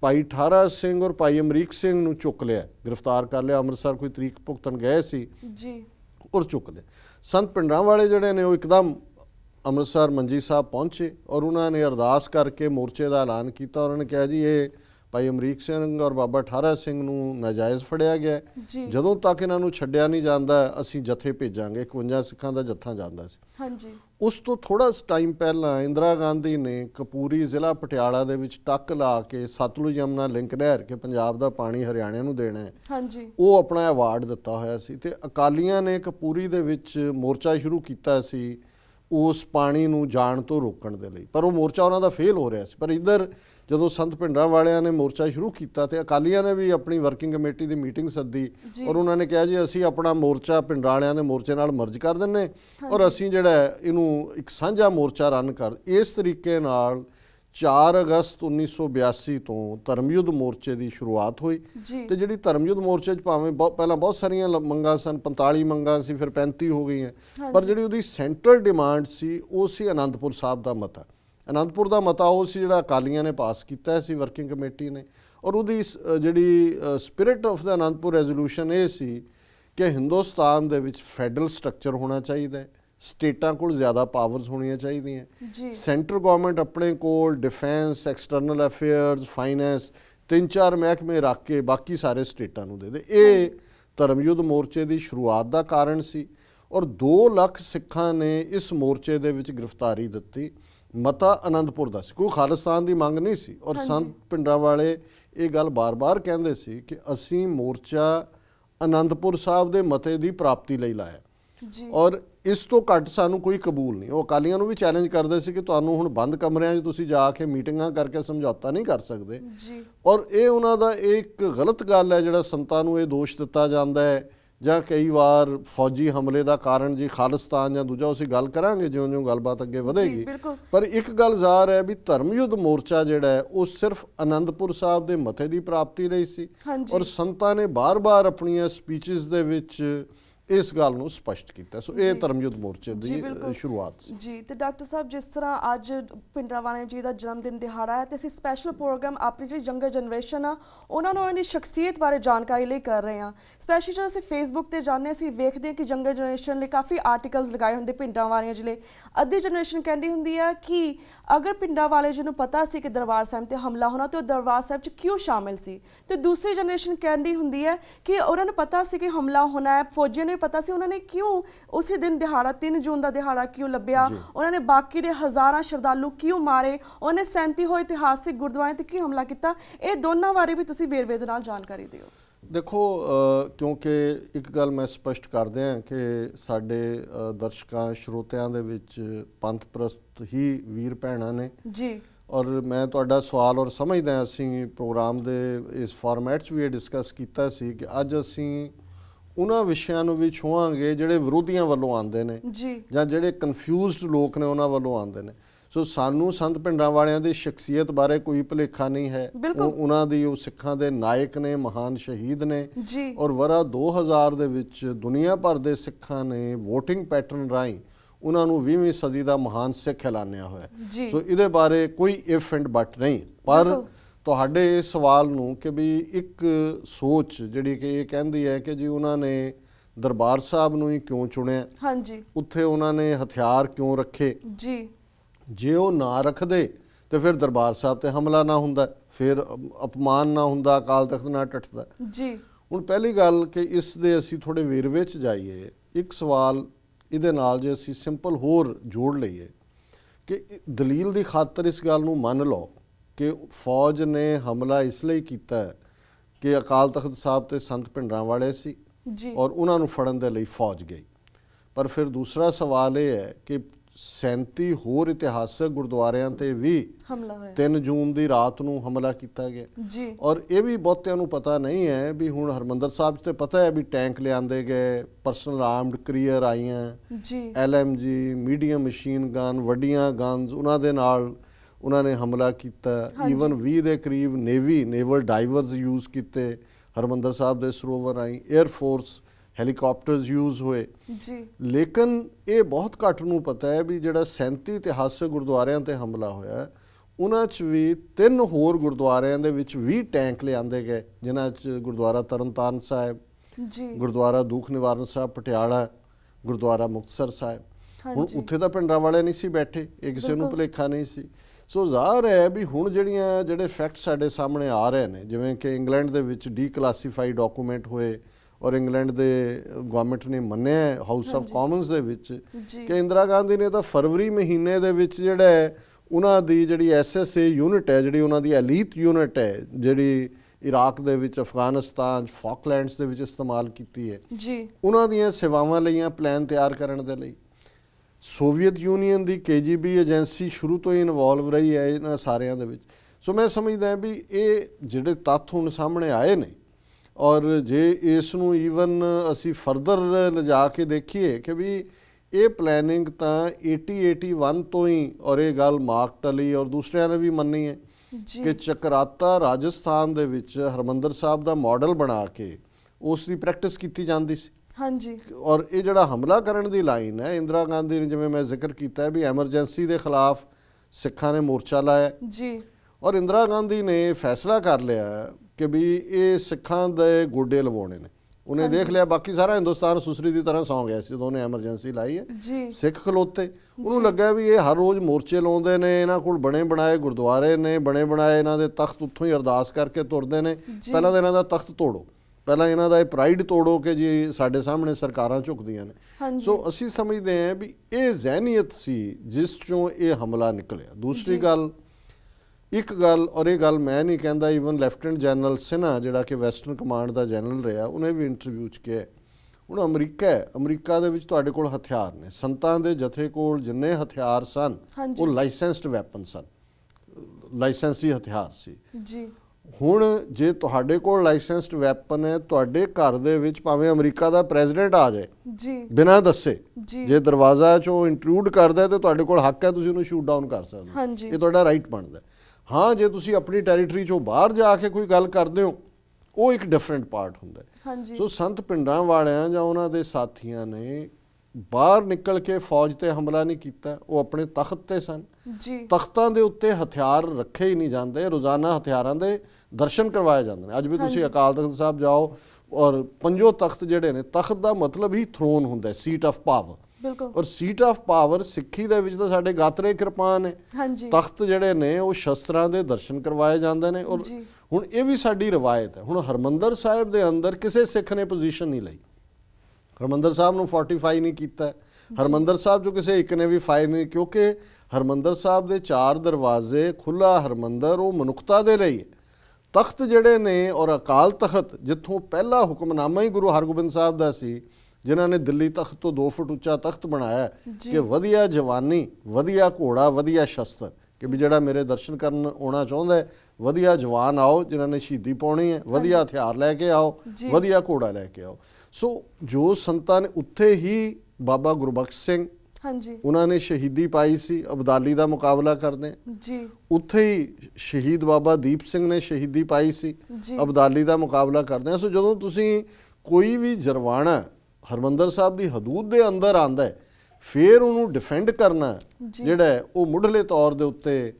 ਭਾਈ ਠਾਰਾ ਸਿੰਘ ਔਰ ਭਾਈ ਅਮਰੀਕ ਸਿੰਘ ਨੂੰ ਚੁੱਕ ਲਿਆ ਗ੍ਰਿਫਤਾਰ ਕਰ ਲਿਆ ਅੰਮ੍ਰਿਤਸਰ ਕੋਈ ਤਰੀਕ ਭੁਗਤਣ ਗਏ ਸੀ ਜੀ ਔਰ ਚੁੱਕ ਲਿਆ ਸੰਤ ਪਿੰਡਾਂ ਵਾਲੇ ਜਿਹੜੇ ਨੇ ਉਹ ਇੱਕਦਮ ਅੰਮ੍ਰਿਤਸਰ ਮੰਜੀ ਸਾਹਿਬ ਪਹੁੰਚੇ ਔਰ ਉਹਨਾਂ ਨੇ ਅਰਦਾਸ ਕਰਕੇ ਮੋਰਚੇ ਦਾ ਐਲਾਨ ਕੀਤਾ ਉਹਨਾਂ ਨੇ ਕਿਹਾ ਜੀ ਇਹ ਭਾਈ ਅਮਰੀਕ ਸਿੰਘ ਔਰ ਬਾਬਾ ਠਾਰਾ ਸਿੰਘ ਨੂੰ ਨਾਜਾਇਜ਼ ਫੜਿਆ ਗਿਆ ਜਦੋਂ ਤੱਕ ਇਹਨਾਂ ਨੂੰ ਛੱਡਿਆ ਨਹੀਂ ਜਾਂਦਾ ਅਸੀਂ ਜਥੇ ਭੇਜਾਂਗੇ 51 ਸਿੱਖਾਂ ਦਾ ਜੱਥਾ ਜਾਂਦਾ ਸੀ ਹਾਂਜੀ ਉਸ ਤੋਂ ਥੋੜਾ ਟਾਈਮ ਪਹਿਲਾਂ ਇੰਦਰਾ ਗਾਂਧੀ ਨੇ ਕਪੂਰੀ ਜ਼ਿਲ੍ਹਾ ਪਟਿਆਲਾ ਦੇ ਵਿੱਚ ਟੱਕ ਲਾ ਕੇ ਸਤਲੁਜ ਯਮਨਾ ਲਿੰਕ ਨਹਿਰ ਕੇ ਪੰਜਾਬ ਦਾ ਪਾਣੀ ਹਰਿਆਣਾ ਨੂੰ ਦੇਣਾ ਹੈ ਹਾਂਜੀ ਉਹ ਆਪਣਾ ਅਵਾਰਡ ਦਿੱਤਾ ਹੋਇਆ ਸੀ ਤੇ ਅਕਾਲੀਆਂ ਨੇ ਕਪੂਰੀ ਦੇ ਵਿੱਚ ਮੋਰਚਾ ਸ਼ੁਰੂ ਕੀਤਾ ਸੀ ਉਸ ਪਾਣੀ ਨੂੰ ਜਾਣ ਤੋਂ ਰੋਕਣ ਦੇ ਲਈ ਪਰ ਉਹ ਮੋਰਚਾ ਉਹਨਾਂ ਦਾ ਫੇਲ ਹੋ ਰਿਹਾ ਸੀ ਪਰ ਇਧਰ ਜਦੋਂ ਸੰਤ ਪਿੰਡਰਾ ਵਾਲਿਆਂ ਨੇ ਮੋਰਚਾ ਸ਼ੁਰੂ ਕੀਤਾ ਤੇ ਅਕਾਲੀਆਂ ਨੇ ਵੀ ਆਪਣੀ ਵਰਕਿੰਗ ਕਮੇਟੀ ਦੀ ਮੀਟਿੰਗ ਸੱਦੀ ਔਰ ਉਹਨਾਂ ਨੇ ਕਿਹਾ ਜੀ ਅਸੀਂ ਆਪਣਾ ਮੋਰਚਾ ਪਿੰਡਰਾ ਵਾਲਿਆਂ ਦੇ ਮੋਰਚੇ ਨਾਲ ਮਰਜ ਕਰ ਦਿੰਨੇ ਔਰ ਅਸੀਂ ਜਿਹੜਾ ਇਹਨੂੰ ਇੱਕ ਸਾਂਝਾ ਮੋਰਚਾ ਰਨ ਕਰ ਇਸ ਤਰੀਕੇ ਨਾਲ 4 ਅਗਸਤ 1982 ਤੋਂ ਧਰਮਯੁੱਧ ਮੋਰਚੇ ਦੀ ਸ਼ੁਰੂਆਤ ਹੋਈ ਤੇ ਜਿਹੜੀ ਧਰਮਯੁੱਧ ਮੋਰਚੇ 'ਚ ਭਾਵੇਂ ਪਹਿਲਾਂ ਬਹੁਤ ਸਾਰੀਆਂ ਮੰਗਾਂ ਸਨ 45 ਮੰਗਾਂ ਸੀ ਫਿਰ 35 ਹੋ ਗਈਆਂ ਪਰ ਜਿਹੜੀ ਉਹਦੀ ਸੈਂਟਰਲ ਡਿਮਾਂਡ ਸੀ ਉਹ ਸੀ ਅਨੰਦਪੁਰ ਸਾਹਿਬ ਦਾ ਮਤਾ ਅਨੰਦਪੁਰ ਦਾ ਮਤਾ ਉਹ ਸੀ ਜਿਹੜਾ ਅਕਾਲੀਆਂ ਨੇ ਪਾਸ ਕੀਤਾ ਸੀ ਵਰਕਿੰਗ ਕਮੇਟੀ ਨੇ ਔਰ ਉਹਦੀ ਜਿਹੜੀ ਸਪਿਰਿਟ ਆਫ ਦਾ ਅਨੰਦਪੁਰ ਰੈਜ਼ੋਲੂਸ਼ਨ ਇਹ ਸੀ ਕਿ ਹਿੰਦੁਸਤਾਨ ਦੇ ਵਿੱਚ ਫੈਡਰਲ ਸਟਰਕਚਰ ਹੋਣਾ ਚਾਹੀਦਾ ਹੈ ਸਟੇਟਾਂ ਕੋਲ ਜ਼ਿਆਦਾ ਪਾਵਰਸ ਹੋਣੀਆਂ ਚਾਹੀਦੀਆਂ ਜੀ ਸੈਂਟਰ ਗਵਰਨਮੈਂਟ ਆਪਣੇ ਕੋਲ ਡਿਫੈਂਸ ਐਕਸਟਰਨਲ ਅਫੇਅਰਸ ਫਾਈਨੈਂਸ ਤਿੰਨ ਚਾਰ ਮਹਿਕਮੇ ਰੱਖ ਕੇ ਬਾਕੀ ਸਾਰੇ ਸਟੇਟਾਂ ਨੂੰ ਦੇ ਦੇ ਇਹ ਧਰਮਯੁੱਧ ਮੋਰਚੇ ਦੀ ਸ਼ੁਰੂਆਤ ਦਾ ਕਾਰਨ ਸੀ ਔਰ 2 ਲੱਖ ਸਿੱਖਾਂ ਨੇ ਇਸ ਮੋਰਚੇ ਦੇ ਵਿੱਚ ਗ੍ਰਿਫਤਾਰੀ ਦਿੱਤੀ ਮਤਾ ਅਨੰਦਪੁਰ ਦਾ ਸੀ ਕੋਈ ਖਾਲਿਸਤਾਨ ਦੀ ਮੰਗ ਨਹੀਂ ਸੀ ਔਰ ਸੰਤ ਪਿੰਡਾਂ ਵਾਲੇ ਇਹ ਗੱਲ ਬਾਰ-ਬਾਰ ਕਹਿੰਦੇ ਸੀ ਕਿ ਅਸੀਂ ਮੋਰਚਾ ਅਨੰਦਪੁਰ ਸਾਹਿਬ ਦੇ ਮਤੇ ਦੀ ਪ੍ਰਾਪਤੀ ਲਈ ਲਾਇਆ ਔਰ ਇਸ ਤੋਂ ਘੱਟ ਸਾਨੂੰ ਕੋਈ ਕਬੂਲ ਨਹੀਂ ਉਹ ਅਕਾਲੀਆਂ ਨੂੰ ਵੀ ਚੈਲੰਜ ਕਰਦੇ ਸੀ ਕਿ ਤੁਹਾਨੂੰ ਹੁਣ ਬੰਦ ਕਮਰਿਆਂ 'ਚ ਤੁਸੀਂ ਜਾ ਕੇ ਮੀਟਿੰਗਾਂ ਕਰਕੇ ਸਮਝੌਤਾ ਨਹੀਂ ਕਰ ਸਕਦੇ ਔਰ ਇਹ ਉਹਨਾਂ ਦਾ ਇੱਕ ਗਲਤ ਗੱਲ ਹੈ ਜਿਹੜਾ ਸੰਤਾਂ ਨੂੰ ਇਹ ਦੋਸ਼ ਦਿੱਤਾ ਜਾਂਦਾ ਹੈ ਜਾਂ ਕਈ ਵਾਰ ਫੌਜੀ ਹਮਲੇ ਦਾ ਕਾਰਨ ਜੀ ਖਾਲਿਸਤਾਨ ਜਾਂ ਦੂਜਾ ਉਸੇ ਗੱਲ ਕਰਾਂਗੇ ਜਿਉਂ-ਜਿਉਂ ਗੱਲਬਾਤ ਅੱਗੇ ਵਧੇਗੀ ਪਰ ਇੱਕ ਗੱਲ ਜ਼ਾਹਰ ਹੈ ਵੀ ਧਰਮ ਯੁੱਧ ਮੋਰਚਾ ਜਿਹੜਾ ਹੈ ਉਹ ਸਿਰਫ ਅਨੰਦਪੁਰ ਸਾਹਿਬ ਦੇ ਮਥੇ ਦੀ ਪ੍ਰਾਪਤੀ ਲਈ ਸੀ ਔਰ ਸੰਤਾਂ ਨੇ ਬਾਰ-ਬਾਰ ਆਪਣੀਆਂ ਸਪੀਚਸ ਦੇ ਵਿੱਚ ਇਸ ਗੱਲ ਨੂੰ ਸਪਸ਼ਟ ਕੀਤਾ ਸੋ ਇਹ ਧਰਮਯੁੱਧ ਮੋਰਚੇ ਦੀ ਸ਼ੁਰੂਆਤ ਸੀ ਜੀ ਤੇ ਡਾਕਟਰ ਸਾਹਿਬ ਜਿਸ ਤਰ੍ਹਾਂ ਅੱਜ ਪਿੰਡਰਾਵਾਲੇ ਜੀ ਦਾ ਜਨਮ ਦਿਨ ਦਿਹਾੜਾ ਹੈ ਤੇ ਅਸੀਂ ਸਪੈਸ਼ਲ ਪ੍ਰੋਗਰਾਮ ਆਪਣੀ ਜਿਹੜੀ ਯੰਗਰ ਜਨਰੇਸ਼ਨ ਆ ਉਹਨਾਂ ਨੂੰ ਇਹਨਾਂ ਸ਼ਖਸੀਅਤ ਬਾਰੇ ਜਾਣਕਾਰੀ ਲਈ ਕਰ ਰਹੇ ਹਾਂ ਸਪੈਸ਼ਲੀ ਜਦੋਂ ਅਸੀਂ ਫੇਸਬੁੱਕ ਤੇ ਜਾਂਦੇ ਅਸੀਂ ਵੇਖਦੇ ਹਾਂ ਕਿ ਯੰਗਰ ਜਨਰੇਸ਼ਨ ਲਈ ਕਾਫੀ ਆਰਟੀਕਲਸ ਲਗਾਏ ਹੁੰਦੇ ਪਿੰਡਰਾਵਾਲੇ ਜੀ ਲਈ ਅੱਧੀ ਜਨਰੇਸ਼ਨ ਕਹਿੰਦੀ ਹੁੰਦੀ ਆ ਕਿ ਅਗਰ ਪਿੰਡਰਾਵਾਲੇ ਜੀ ਨੂੰ ਪਤਾ ਸੀ ਕਿ ਦਰਬਾਰ ਸਾਹਿਬ ਤੇ ਹਮਲਾ ਹੋਣਾ ਤੇ ਉਹ ਦਰਬਾਰ ਸਾਹਿਬ 'ਚ ਕਿਉਂ ਸ਼ਾਮਿਲ ਸੀ ਤੇ ਦੂਸਰੀ ਜਨਰੇਸ਼ਨ ਕਹਿੰਦੀ ਹੁੰਦੀ ਆ ਕਿ ਉਹਨਾਂ ਨੂੰ ਪਤਾ ਸੀ ਕਿ ਹਮਲਾ ਹੋਣਾ ਹੈ ਫੌਜੀਆਂ ਨੇ ਪਤਾ ਸੀ ਉਹਨਾਂ ਨੇ ਕਿਉਂ ਉਸੇ ਦਿਨ ਦਿਹਾੜਾ 3 ਜੂਨ ਦਾ ਦਿਹਾੜਾ ਕਿਉਂ ਲੱਭਿਆ ਉਹਨਾਂ ਨੇ ਬਾਕੀ ਦੇ ਹਜ਼ਾਰਾਂ ਸ਼ਰਧਾਲੂ ਕਿਉਂ ਮਾਰੇ ਉਹਨੇ 37 ਹੋਏ ਇਤਿਹਾਸਿਕ ਗੁਰਦੁਆਰੇ ਤੇ ਕਿਉਂ ਹਮਲਾ ਕੀਤਾ ਇਹ ਦੋਨਾਂ ਬਾਰੇ ਵੀ ਤੁਸੀਂ ਵੇਰਵੇ ਦੇ ਨਾਲ ਜਾਣਕਾਰੀ ਦਿਓ ਦੇਖੋ ਕਿਉਂਕਿ ਇੱਕ ਗੱਲ ਮੈਂ ਸਪਸ਼ਟ ਕਰਦੇ ਆ ਕਿ ਸਾਡੇ ਦਰਸ਼ਕਾਂ ਸ਼ਰੋਤਿਆਂ ਦੇ ਵਿੱਚ ਪੰਥ ਪ੍ਰਸਤ ਹੀ ਵੀਰ ਭੈਣਾਂ ਨੇ ਜੀ ਔਰ ਮੈਂ ਤੁਹਾਡਾ ਸਵਾਲ ਔਰ ਸਮਝਦਾ ਅਸੀਂ ਪ੍ਰੋਗਰਾਮ ਦੇ ਇਸ ਫਾਰਮੈਟ 'ਚ ਵੀ ਇਹ ਡਿਸਕਸ ਕੀਤਾ ਸੀ ਕਿ ਅੱਜ ਅਸੀਂ ਉਹਨਾਂ ਵਿਸ਼ਿਆਂ ਨੂੰ ਵੀ ਛੂਹਾਂਗੇ ਜਿਹੜੇ ਵਿਰੋਧੀਆਂ ਵੱਲੋਂ ਆਉਂਦੇ ਨੇ ਜੀ ਜਾਂ ਜਿਹੜੇ ਕਨਫਿਊਜ਼ਡ ਲੋਕ ਨੇ ਉਹਨਾਂ ਵੱਲੋਂ ਆਉਂਦੇ ਨੇ ਸੋ ਸਾਨੂੰ ਸੰਤ ਪਿੰਡਾਂ ਵਾਲਿਆਂ ਦੀ ਸ਼ਖਸੀਅਤ ਬਾਰੇ ਕੋਈ ਭਲੇਖਾ ਨਹੀਂ ਹੈ ਉਹਨਾਂ ਦੀ ਉਹ ਸਿੱਖਾਂ ਦੇ ਨਾਇਕ ਨੇ ਮਹਾਨ ਸ਼ਹੀਦ ਨੇ ਜੀ ਔਰ ਵਰਾ 2000 ਦੇ ਵਿੱਚ ਦੁਨੀਆ ਭਰ ਦੇ ਸਿੱਖਾਂ ਨੇ VOTING ਪੈਟਰਨ ਰਾਈ ਉਹਨਾਂ ਨੂੰ 20ਵੀਂ ਸਦੀ ਦਾ ਮਹਾਨ ਸਿੱਖ ਐਲਾਨਿਆ ਹੋਇਆ ਸੋ ਇਹਦੇ ਬਾਰੇ ਕੋਈ ਇਫ ਐਂਡ ਬਟ ਨਹੀਂ ਪਰ ਤੁਹਾਡੇ ਇਸ ਸਵਾਲ ਨੂੰ ਕਿ ਵੀ ਇੱਕ ਸੋਚ ਜਿਹੜੀ ਕਿ ਇਹ ਕਹਿੰਦੀ ਹੈ ਕਿ ਜੀ ਉਹਨਾਂ ਨੇ ਦਰਬਾਰ ਸਾਹਿਬ ਨੂੰ ਹੀ ਕਿਉਂ ਚੁਣਿਆ ਹਾਂਜੀ ਉੱਥੇ ਉਹਨਾਂ ਨੇ ਹਥਿਆਰ ਕਿਉਂ ਰੱਖੇ ਜੀ ਜੇ ਉਹ ਨਾ ਰੱਖਦੇ ਤੇ ਫਿਰ ਦਰਬਾਰ ਸਾਹਿਬ ਤੇ ਹਮਲਾ ਨਾ ਹੁੰਦਾ ਫਿਰ અપਮਾਨ ਨਾ ਹੁੰਦਾ ਅਕਾਲ ਤਖਤ ਨਾ ਟੱਟਦਾ ਜੀ ਹੁਣ ਪਹਿਲੀ ਗੱਲ ਕਿ ਇਸ ਦੇ ਅਸੀਂ ਥੋੜੇ ਵੇਰਵੇ ਚ ਜਾਈਏ ਇੱਕ ਸਵਾਲ ਇਹਦੇ ਨਾਲ ਜੇ ਅਸੀਂ ਸਿੰਪਲ ਹੋਰ ਜੋੜ ਲਈਏ ਕਿ ਦਲੀਲ ਦੀ ਖਾਤਰ ਇਸ ਗੱਲ ਨੂੰ ਮੰਨ ਲਓ ਕਿ ਫੌਜ ਨੇ ਹਮਲਾ ਇਸ ਲਈ ਕੀਤਾ ਕਿ ਅਕਾਲ ਤਖਤ ਸਾਹਿਬ ਤੇ ਸੰਤ ਪਿੰਡਰਾਂ ਵਾਲੇ ਸੀ ਜੀ ਔਰ ਉਹਨਾਂ ਨੂੰ ਫੜਨ ਦੇ ਲਈ ਫੌਜ ਗਈ ਪਰ ਫਿਰ ਦੂਸਰਾ ਸਵਾਲ ਇਹ ਹੈ ਕਿ 37 ਹੋਰ ਇਤਿਹਾਸਕ ਗੁਰਦੁਆਰਿਆਂ ਤੇ ਵੀ ਹਮਲਾ ਹੋਇਆ 3 ਜੂਨ ਦੀ ਰਾਤ ਨੂੰ ਹਮਲਾ ਕੀਤਾ ਗਿਆ ਜੀ ਔਰ ਇਹ ਵੀ ਬਹੁਤਿਆਂ ਨੂੰ ਪਤਾ ਨਹੀਂ ਹੈ ਵੀ ਹੁਣ ਹਰਮੰਦਰ ਸਾਹਿਬ ਤੇ ਪਤਾ ਹੈ ਵੀ ਟੈਂਕ ਲਿਆਂਦੇ ਗਏ ਪਰਸਨਲ ਆਰਮਡ ਕਰੀਅਰ ਆਈਆਂ ਜੀ ਐਲਐਮਜੀ ਮੀਡੀਅਮ ਮਸ਼ੀਨ ਗਨ ਵੱਡੀਆਂ ਗਨਸ ਉਹਨਾਂ ਦੇ ਨਾਲ ਉਹਨਾਂ ਨੇ ਹਮਲਾ ਕੀਤਾ ਈਵਨ 20 ਦੇ ਕਰੀਬ ਨੇਵੀ ਨੇਵਲ ਡਾਈਵਰਸ ਯੂਜ਼ ਕੀਤੇ ਹਰਮੰਦਰ ਸਾਹਿਬ ਦੇ ਸਰੋਵਰ ਆਈ 에ਅਰ ਫੋਰਸ ਹੈਲੀਕਾਪਟਰਸ ਯੂਜ਼ ਹੋਏ ਜੀ ਲੇਕਿਨ ਇਹ ਬਹੁਤ ਘੱਟ ਨੂੰ ਪਤਾ ਹੈ ਵੀ ਜਿਹੜਾ 37 ਇਤਿਹਾਸਕ ਗੁਰਦੁਆਰਿਆਂ ਤੇ ਹਮਲਾ ਹੋਇਆ ਉਹਨਾਂ 'ਚ ਵੀ ਤਿੰਨ ਹੋਰ ਗੁਰਦੁਆਰਿਆਂ ਦੇ ਵਿੱਚ 20 ਟੈਂਕ ਲਿਆਂਦੇ ਗਏ ਜਿਨ੍ਹਾਂ 'ਚ ਗੁਰਦੁਆਰਾ ਤਰਨਤਾਰਨ ਸਾਹਿਬ ਜੀ ਗੁਰਦੁਆਰਾ ਦੂਖ ਨਿਵਾਰਨ ਸਾਹਿਬ ਪਟਿਆਲਾ ਗੁਰਦੁਆਰਾ ਮੁਕਤਸਰ ਸਾਹਿਬ ਹੁਣ ਉੱਥੇ ਤਾਂ ਪਿੰਡਾਂ ਵਾਲੇ ਨਹੀਂ ਸੀ ਬੈਠੇ ਇਹ ਕਿਸੇ ਨੂੰ ਭੁਲੇਖਾ ਨਹੀਂ ਸੀ ਸੋ ਜ਼ਾਹਰ ਹੈ ਵੀ ਹੁਣ ਜਿਹੜੀਆਂ ਜਿਹੜੇ ਫੈਕਟ ਸਾਡੇ ਸਾਹਮਣੇ ਆ ਰਹੇ ਨੇ ਜਿਵੇਂ ਕਿ ਇੰਗਲੈਂਡ ਦੇ ਵਿੱਚ ਡੀਕਲਾਸੀਫਾਈਡ ਡਾਕੂਮੈਂਟ ਹੋਏ ਔਰ ਇੰਗਲੈਂਡ ਦੇ ਗਵਰਨਮੈਂਟ ਨੇ ਮੰਨਿਆ ਹਾਊਸ ਆਫ ਕਾਮਨਸ ਦੇ ਵਿੱਚ ਕਿ ਇੰਦਰਾ ਗਾਂਧੀ ਨੇ ਤਾਂ ਫਰਵਰੀ ਮਹੀਨੇ ਦੇ ਵਿੱਚ ਜਿਹੜਾ ਉਹਨਾਂ ਦੀ ਜਿਹੜੀ ਐਸਐਸਏ ਯੂਨਿਟ ਹੈ ਜਿਹੜੀ ਉਹਨਾਂ ਦੀ ਐਲੀਟ ਯੂਨਿਟ ਹੈ ਜਿਹੜੀ ਇਰਾਕ ਦੇ ਵਿੱਚ ਅਫਗਾਨਿਸਤਾਨ ਫੌਕਲੈਂਡਸ ਦੇ ਵਿੱਚ ਇਸਤੇਮਾਲ ਕੀਤੀ ਹੈ ਜੀ ਉਹਨਾਂ ਦੀਆਂ ਸੇਵਾਵਾਂ ਲਈਆਂ ਪਲਾਨ ਤਿਆਰ ਕਰਨ ਦੇ ਲਈ ਸੋਵੀਅਤ ਯੂਨੀਅਨ ਦੀ ਕੇਜੀਬੀ ਏਜੰਸੀ ਸ਼ੁਰੂ ਤੋਂ ਹੀ ਇਨਵੋਲਵ ਰਹੀ ਹੈ ਇਹਨਾਂ ਸਾਰਿਆਂ ਦੇ ਵਿੱਚ ਸੋ ਮੈਂ ਸਮਝਦਾ ਵੀ ਇਹ ਜਿਹੜੇ ਤੱਥ ਹੁਣ ਸਾਹਮਣੇ ਆਏ ਨੇ ਔਰ ਜੇ ਇਸ ਨੂੰ ਈਵਨ ਅਸੀਂ ਫਰਦਰ ਲਿਜਾ ਕੇ ਦੇਖੀਏ ਕਿ ਵੀ ਇਹ ਪਲੈਨਿੰਗ ਤਾਂ 8081 ਤੋਂ ਹੀ ਔਰ ਇਹ ਗੱਲ ਮਾਰਕ ਟਲੀ ਔਰ ਦੂਸਰਿਆਂ ਨੇ ਵੀ ਮੰਨੀ ਹੈ ਕਿ ਚਕਰਾਤਾ ਰਾਜਸਥਾਨ ਦੇ ਵਿੱਚ ਹਰਮੰਦਰ ਸਾਹਿਬ ਦਾ ਮਾਡਲ ਬਣਾ ਕੇ ਉਸ ਦੀ ਪ੍ਰੈਕਟਿਸ ਕੀਤੀ ਜਾਂਦੀ ਸੀ ਹਾਂਜੀ ਔਰ ਇਹ ਜਿਹੜਾ ਹਮਲਾ ਕਰਨ ਦੀ ਲਾਈਨ ਹੈ ਇੰਦਰਾ ਗਾਂਧੀ ਨੇ ਜਿਵੇਂ ਮੈਂ ਜ਼ਿਕਰ ਕੀਤਾ ਹੈ ਵੀ ਐਮਰਜੈਂਸੀ ਦੇ ਖਿਲਾਫ ਸਿੱਖਾਂ ਨੇ ਮੋਰਚਾ ਲਾਇਆ ਜੀ ਔਰ ਇੰਦਰਾ ਗਾਂਧੀ ਨੇ ਫੈਸਲਾ ਕਰ ਲਿਆ ਕਿ ਵੀ ਇਹ ਸਿੱਖਾਂ ਦੇ ਗੋਡੇ ਲਵਾਉਣੇ ਨੇ ਉਹਨੇ ਦੇਖ ਲਿਆ ਬਾਕੀ ਸਾਰਾ ਹਿੰਦੁਸਤਾਨ ਸੁਸਰੀ ਦੀ ਤਰ੍ਹਾਂ ਸੌਂ ਗਿਆ ਸੀ ਜਦੋਂ ਉਹਨੇ ਐਮਰਜੈਂਸੀ ਲਾਈ ਹੈ ਸਿੱਖ ਖਲੋਤੇ ਉਹਨੂੰ ਲੱਗਾ ਵੀ ਇਹ ਹਰ ਰੋਜ਼ ਮੋਰਚੇ ਲਾਉਂਦੇ ਨੇ ਇਹਨਾਂ ਕੋਲ ਬਣੇ ਬਣਾਏ ਗੁਰਦੁਆਰੇ ਨੇ ਬਣੇ ਬਣਾਏ ਇਹਨਾਂ ਦੇ ਤਖਤ ਉੱਥੋਂ ਹੀ ਅਰਦਾਸ ਕਰਕੇ ਤੁਰਦੇ ਨੇ ਪਹਿਲਾਂ ਤਾਂ ਇਹਨਾਂ ਦਾ ਤਖਤ ਤੋੜੋ ਪਹਿਲਾਂ ਇਹਨਾਂ ਦਾ ਇਹ ਪ੍ਰਾਈਡ ਤੋੜੋ ਕਿ ਜੀ ਸਾਡੇ ਸਾਹਮਣੇ ਸਰਕਾਰਾਂ ਝੁਕਦੀਆਂ ਨੇ ਸੋ ਅਸੀਂ ਸਮਝਦੇ ਹਾਂ ਵੀ ਇਹ ਜ਼ਹਿਨੀਅਤ ਸੀ ਜਿਸ ਚੋਂ ਇਹ ਹਮਲਾ ਨਿਕਲਿਆ ਦੂਸਰੀ ਗੱਲ ਇੱਕ ਗੱਲ ਔਰ ਇਹ ਗੱਲ ਮੈਂ ਨਹੀਂ ਕਹਿੰਦਾ ਇਵਨ ਲੈਫਟਨੈਂਟ ਜਨਰਲ ਸਿਨਾ ਜਿਹੜਾ ਕਿ ਵੈਸਟਰਨ ਕਮਾਂਡ ਦਾ ਜਨਰਲ ਰਿਹਾ ਉਹਨੇ ਵੀ ਇੰਟਰਵਿਊ 'ਚ ਕਿਹਾ ਹੁਣ ਅਮਰੀਕਾ ਹੈ ਅਮਰੀਕਾ ਦੇ ਵਿੱਚ ਤੁਹਾਡੇ ਕੋਲ ਹਥਿਆਰ ਨੇ ਸੰਤਾਂ ਦੇ ਜਥੇ ਕੋਲ ਜਿੰਨੇ ਹਥਿਆਰ ਸਨ ਉਹ ਲਾਇਸੈਂਸਡ ਵੈਪਨ ਸਨ ਲਾਇਸੈਂਸੀ ਹਥਿਆਰ ਸੀ ਜੀ ਹੁਣ ਜੇ ਤੁਹਾਡੇ ਕੋਲ ਲਾਇਸੈਂਸਡ ਵੈਪਨ ਹੈ ਤੁਹਾਡੇ ਘਰ ਦੇ ਵਿੱਚ ਭਾਵੇਂ ਅਮਰੀਕਾ ਦਾ ਪ੍ਰੈਜ਼ੀਡੈਂਟ ਆ ਜਾਏ ਜੀ ਬਿਨਾਂ ਦੱਸੇ ਜੇ ਦਰਵਾਜ਼ਾ ਚੋਂ ਇੰਟਰੂਡ ਕਰਦਾ ਤੇ ਤੁਹਾਡੇ ਕੋਲ ਹੱਕ ਹੈ ਤੁਸੀਂ ਉਹਨੂੰ ਸ਼ੂਟ ਡਾਊਨ ਕਰ ਸਕਦੇ ਹੋ ਇਹ ਤੁਹਾਡਾ ਰਾਈਟ ਬਣਦਾ ਹਾਂ ਜੇ ਤੁਸੀਂ ਆਪਣੀ ਟੈਰੀਟਰੀ ਚੋਂ ਬਾਹਰ ਜਾ ਕੇ ਕੋਈ ਗੱਲ ਕਰਦੇ ਹੋ ਉਹ ਇੱਕ ਡਿਫਰੈਂਟ ਪਾਰਟ ਹੁੰਦਾ ਹੈ ਸੋ ਸੰਤ ਪਿੰਡਾਂ ਵਾਲਿਆਂ ਜਾਂ ਉਹਨਾਂ ਦੇ ਸਾਥੀਆਂ ਨੇ ਬਾਹਰ ਨਿਕਲ ਕੇ ਫੌਜ ਤੇ ਹਮਲਾ ਨਹੀਂ ਕੀਤਾ ਉਹ ਆਪਣੇ ਤਖਤ ਤੇ ਸਨ ਜੀ ਤਖਤਾਂ ਦੇ ਉੱਤੇ ਹਥਿਆਰ ਰੱਖੇ ਹੀ ਨਹੀਂ ਜਾਂਦੇ ਰੋਜ਼ਾਨਾ ਹਥਿਆਰਾਂ ਦੇ ਦਰਸ਼ਨ ਕਰਵਾਏ ਜਾਂਦੇ ਨੇ ਅੱਜ ਵੀ ਤੁਸੀਂ ਅਕਾਲ ਤਖਤ ਸਾਹਿਬ ਜਾਓ ਔਰ ਪੰਜੋ ਤਖਤ ਜਿਹੜੇ ਨੇ ਤਖਤ ਦਾ ਮਤਲਬ ਹੀ ਥਰੋਨ ਹੁੰਦਾ ਸੀਟ ਆਫ ਪਾਵਰ ਬਿਲਕੁਲ ਔਰ ਸੀਟ ਆਫ ਪਾਵਰ ਸਿੱਖੀ ਦੇ ਵਿੱਚ ਤਾਂ ਸਾਡੇ ਗਾਤਰੇ ਕਿਰਪਾਨ ਨੇ ਹਾਂਜੀ ਤਖਤ ਜਿਹੜੇ ਨੇ ਉਹ ਸ਼ਸਤਰਾਂ ਦੇ ਦਰਸ਼ਨ ਕਰਵਾਏ ਜਾਂਦੇ ਨੇ ਔਰ ਹੁਣ ਇਹ ਵੀ ਸਾਡੀ ਰਵਾਇਤ ਹੈ ਹੁਣ ਹਰਮੰਦਰ ਸਾਹਿਬ ਦੇ ਅੰਦਰ ਕਿਸੇ ਸਿੱਖ ਨੇ ਪੋਜੀਸ਼ਨ ਨਹੀਂ ਲਈ हरिमंदर साहब न फोर्टीफाई नहीं किया हरिमंदर साहब जो किसी एक ने भी फाई नहीं क्योंकि हरिमंदर साहब के चार दरवाजे खुला हरिमंदर वो मनुखता दे रही तख्त जड़े ने और अकाल तख्त जितों पहला हुक्मनामा ही गुरु हरगोबिंद साहब का सी जिन्होंने दिल्ली तख्त तो दो फुट उच्चा तख्त बनाया कि वधिया जवानी वधिया घोड़ा वधिया शस्त्र कि भी जरा मेरे दर्शन कर आना चाहता है वधिया जवान आओ जिन्होंने शहीद पानी है वधिया हथियार लैके आओ वधिया घोड़ा लैके आओ ਸੋ ਜੋ ਸੰਤਾਂ ਨੇ ਉੱਥੇ ਹੀ ਬਾਬਾ ਗੁਰਬਖਸ਼ ਸਿੰਘ ਹਾਂਜੀ ਉਹਨਾਂ ਨੇ ਸ਼ਹੀਦੀ ਪਾਈ ਸੀ ਅਬਦਾਲੀ ਦਾ ਮੁਕਾਬਲਾ ਕਰਦੇ ਜੀ ਉੱਥੇ ਹੀ ਸ਼ਹੀਦ ਬਾਬਾ ਦੀਪ ਸਿੰਘ ਨੇ ਸ਼ਹੀਦੀ ਪਾਈ ਸੀ ਅਬਦਾਲੀ ਦਾ ਮੁਕਾਬਲਾ ਕਰਦੇ ਸੋ ਜਦੋਂ ਤੁਸੀਂ ਕੋਈ ਵੀ ਜਰਵਾਣਾ ਹਰਮੰਦਰ ਸਾਹਿਬ ਦੀ ਹਦੂਦ ਦੇ ਅੰਦਰ ਆਂਦਾ ਹੈ ਫੇਰ ਉਹਨੂੰ ਡਿਫੈਂਡ ਕਰਨਾ ਜਿਹੜਾ ਉਹ ਮੁੱਢਲੇ ਤੌਰ ਦੇ ਉੱਤੇ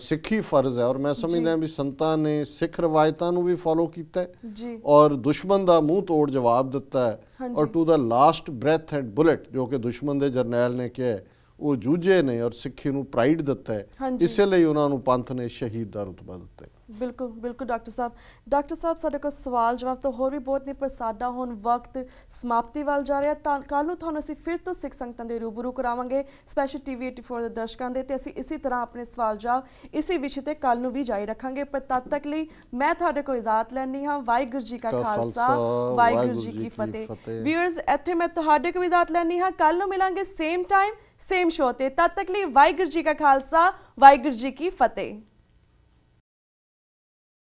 ਸਿੱਖੀ ਫਰਜ਼ ਹੈ ਔਰ ਮੈਂ ਸਮਝਦਾ ਵੀ ਸੰਤਾਂ ਨੇ ਸਿੱਖ ਰਵਾਇਤਾਂ ਨੂੰ ਵੀ ਫੋਲੋ ਕੀਤਾ ਹੈ ਜੀ ਔਰ ਦੁਸ਼ਮਣ ਦਾ ਮੂੰਹ ਤੋੜ ਜਵਾਬ ਦਿੱਤਾ ਹੈ ਔਰ ਟੂ ਦਾ ਲਾਸਟ ਬ੍ਰੈਥ ਐਂਡ ਬੁਲੇਟ ਜੋ ਕਿ ਦੁਸ਼ਮਣ ਦੇ ਜਰਨੈਲ ਨੇ ਕਿਹਾ ਉਹ ਜੂਝੇ ਨੇ ਔਰ ਸਿੱਖੀ ਨੂੰ ਪ੍ਰਾਈਡ ਦਿੱਤਾ ਹੈ ਇਸੇ ਲਈ ਉਹਨਾਂ ਨੂੰ ਪੰਥ ਨੇ ਸ਼ਹੀਦ ਦਾ ਰਤਬਾ ਦਿੱਤਾ ਬਿਲਕੁਲ ਬਿਲਕੁਲ ਡਾਕਟਰ ਸਾਹਿਬ ਡਾਕਟਰ ਸਾਹਿਬ ਸਾਡੇ ਕੋਲ ਸਵਾਲ ਜਵਾਬ ਤਾਂ ਹੋਰ ਵੀ ਬਹੁਤ ਨੇ ਪਰ ਸਾਡਾ ਹੁਣ ਵਕਤ ਸਮਾਪਤੀ ਵੱਲ ਜਾ ਰਿਹਾ ਤਾਂ ਕੱਲ ਨੂੰ ਤੁਹਾਨੂੰ ਅਸੀਂ ਫਿਰ ਤੋਂ ਸਿੱਖ ਸੰਗਤਾਂ ਦੇ ਰੂਬਰੂ ਕਰਾਵਾਂਗੇ ਸਪੈਸ਼ਲ ਟੀਵੀ 84 ਦੇ ਦਰਸ਼ਕਾਂ ਦੇ ਤੇ ਅਸੀਂ ਇਸੇ ਤਰ੍ਹਾਂ ਆਪਣੇ ਸਵਾਲ ਜਵਾਬ ਇਸੇ ਵਿਸ਼ੇ ਤੇ ਕੱਲ ਨੂੰ ਵੀ ਜਾਰੀ ਰੱਖਾਂਗੇ ਪਰ ਤਦ ਤੱਕ ਲਈ ਮੈਂ ਤੁਹਾਡੇ ਕੋਲ ਇਜਾਜ਼ਤ ਲੈਣੀ ਹਾਂ ਵਾਹਿਗੁਰੂ ਜੀ ਕਾ ਖਾਲਸਾ ਵਾਹਿਗੁਰੂ ਜੀ ਕੀ ਫਤਿਹ ਵੀਅਰਸ ਇੱਥੇ ਮੈਂ ਤੁਹਾਡੇ ਕੋਲ ਇਜਾਜ਼ਤ ਲੈਣੀ ਹਾਂ ਕੱਲ ਨੂੰ ਮਿਲਾਂਗੇ ਸੇਮ ਟਾਈਮ ਸੇਮ ਸ਼ੋਅ ਤੇ ਤਦ ਤੱਕ ਲਈ ਵਾਹਿਗੁਰੂ ਜੀ ਕਾ ਖਾਲਸਾ ਵਾਹਿਗੁਰੂ ਜੀ ਕੀ ਫਤਿਹ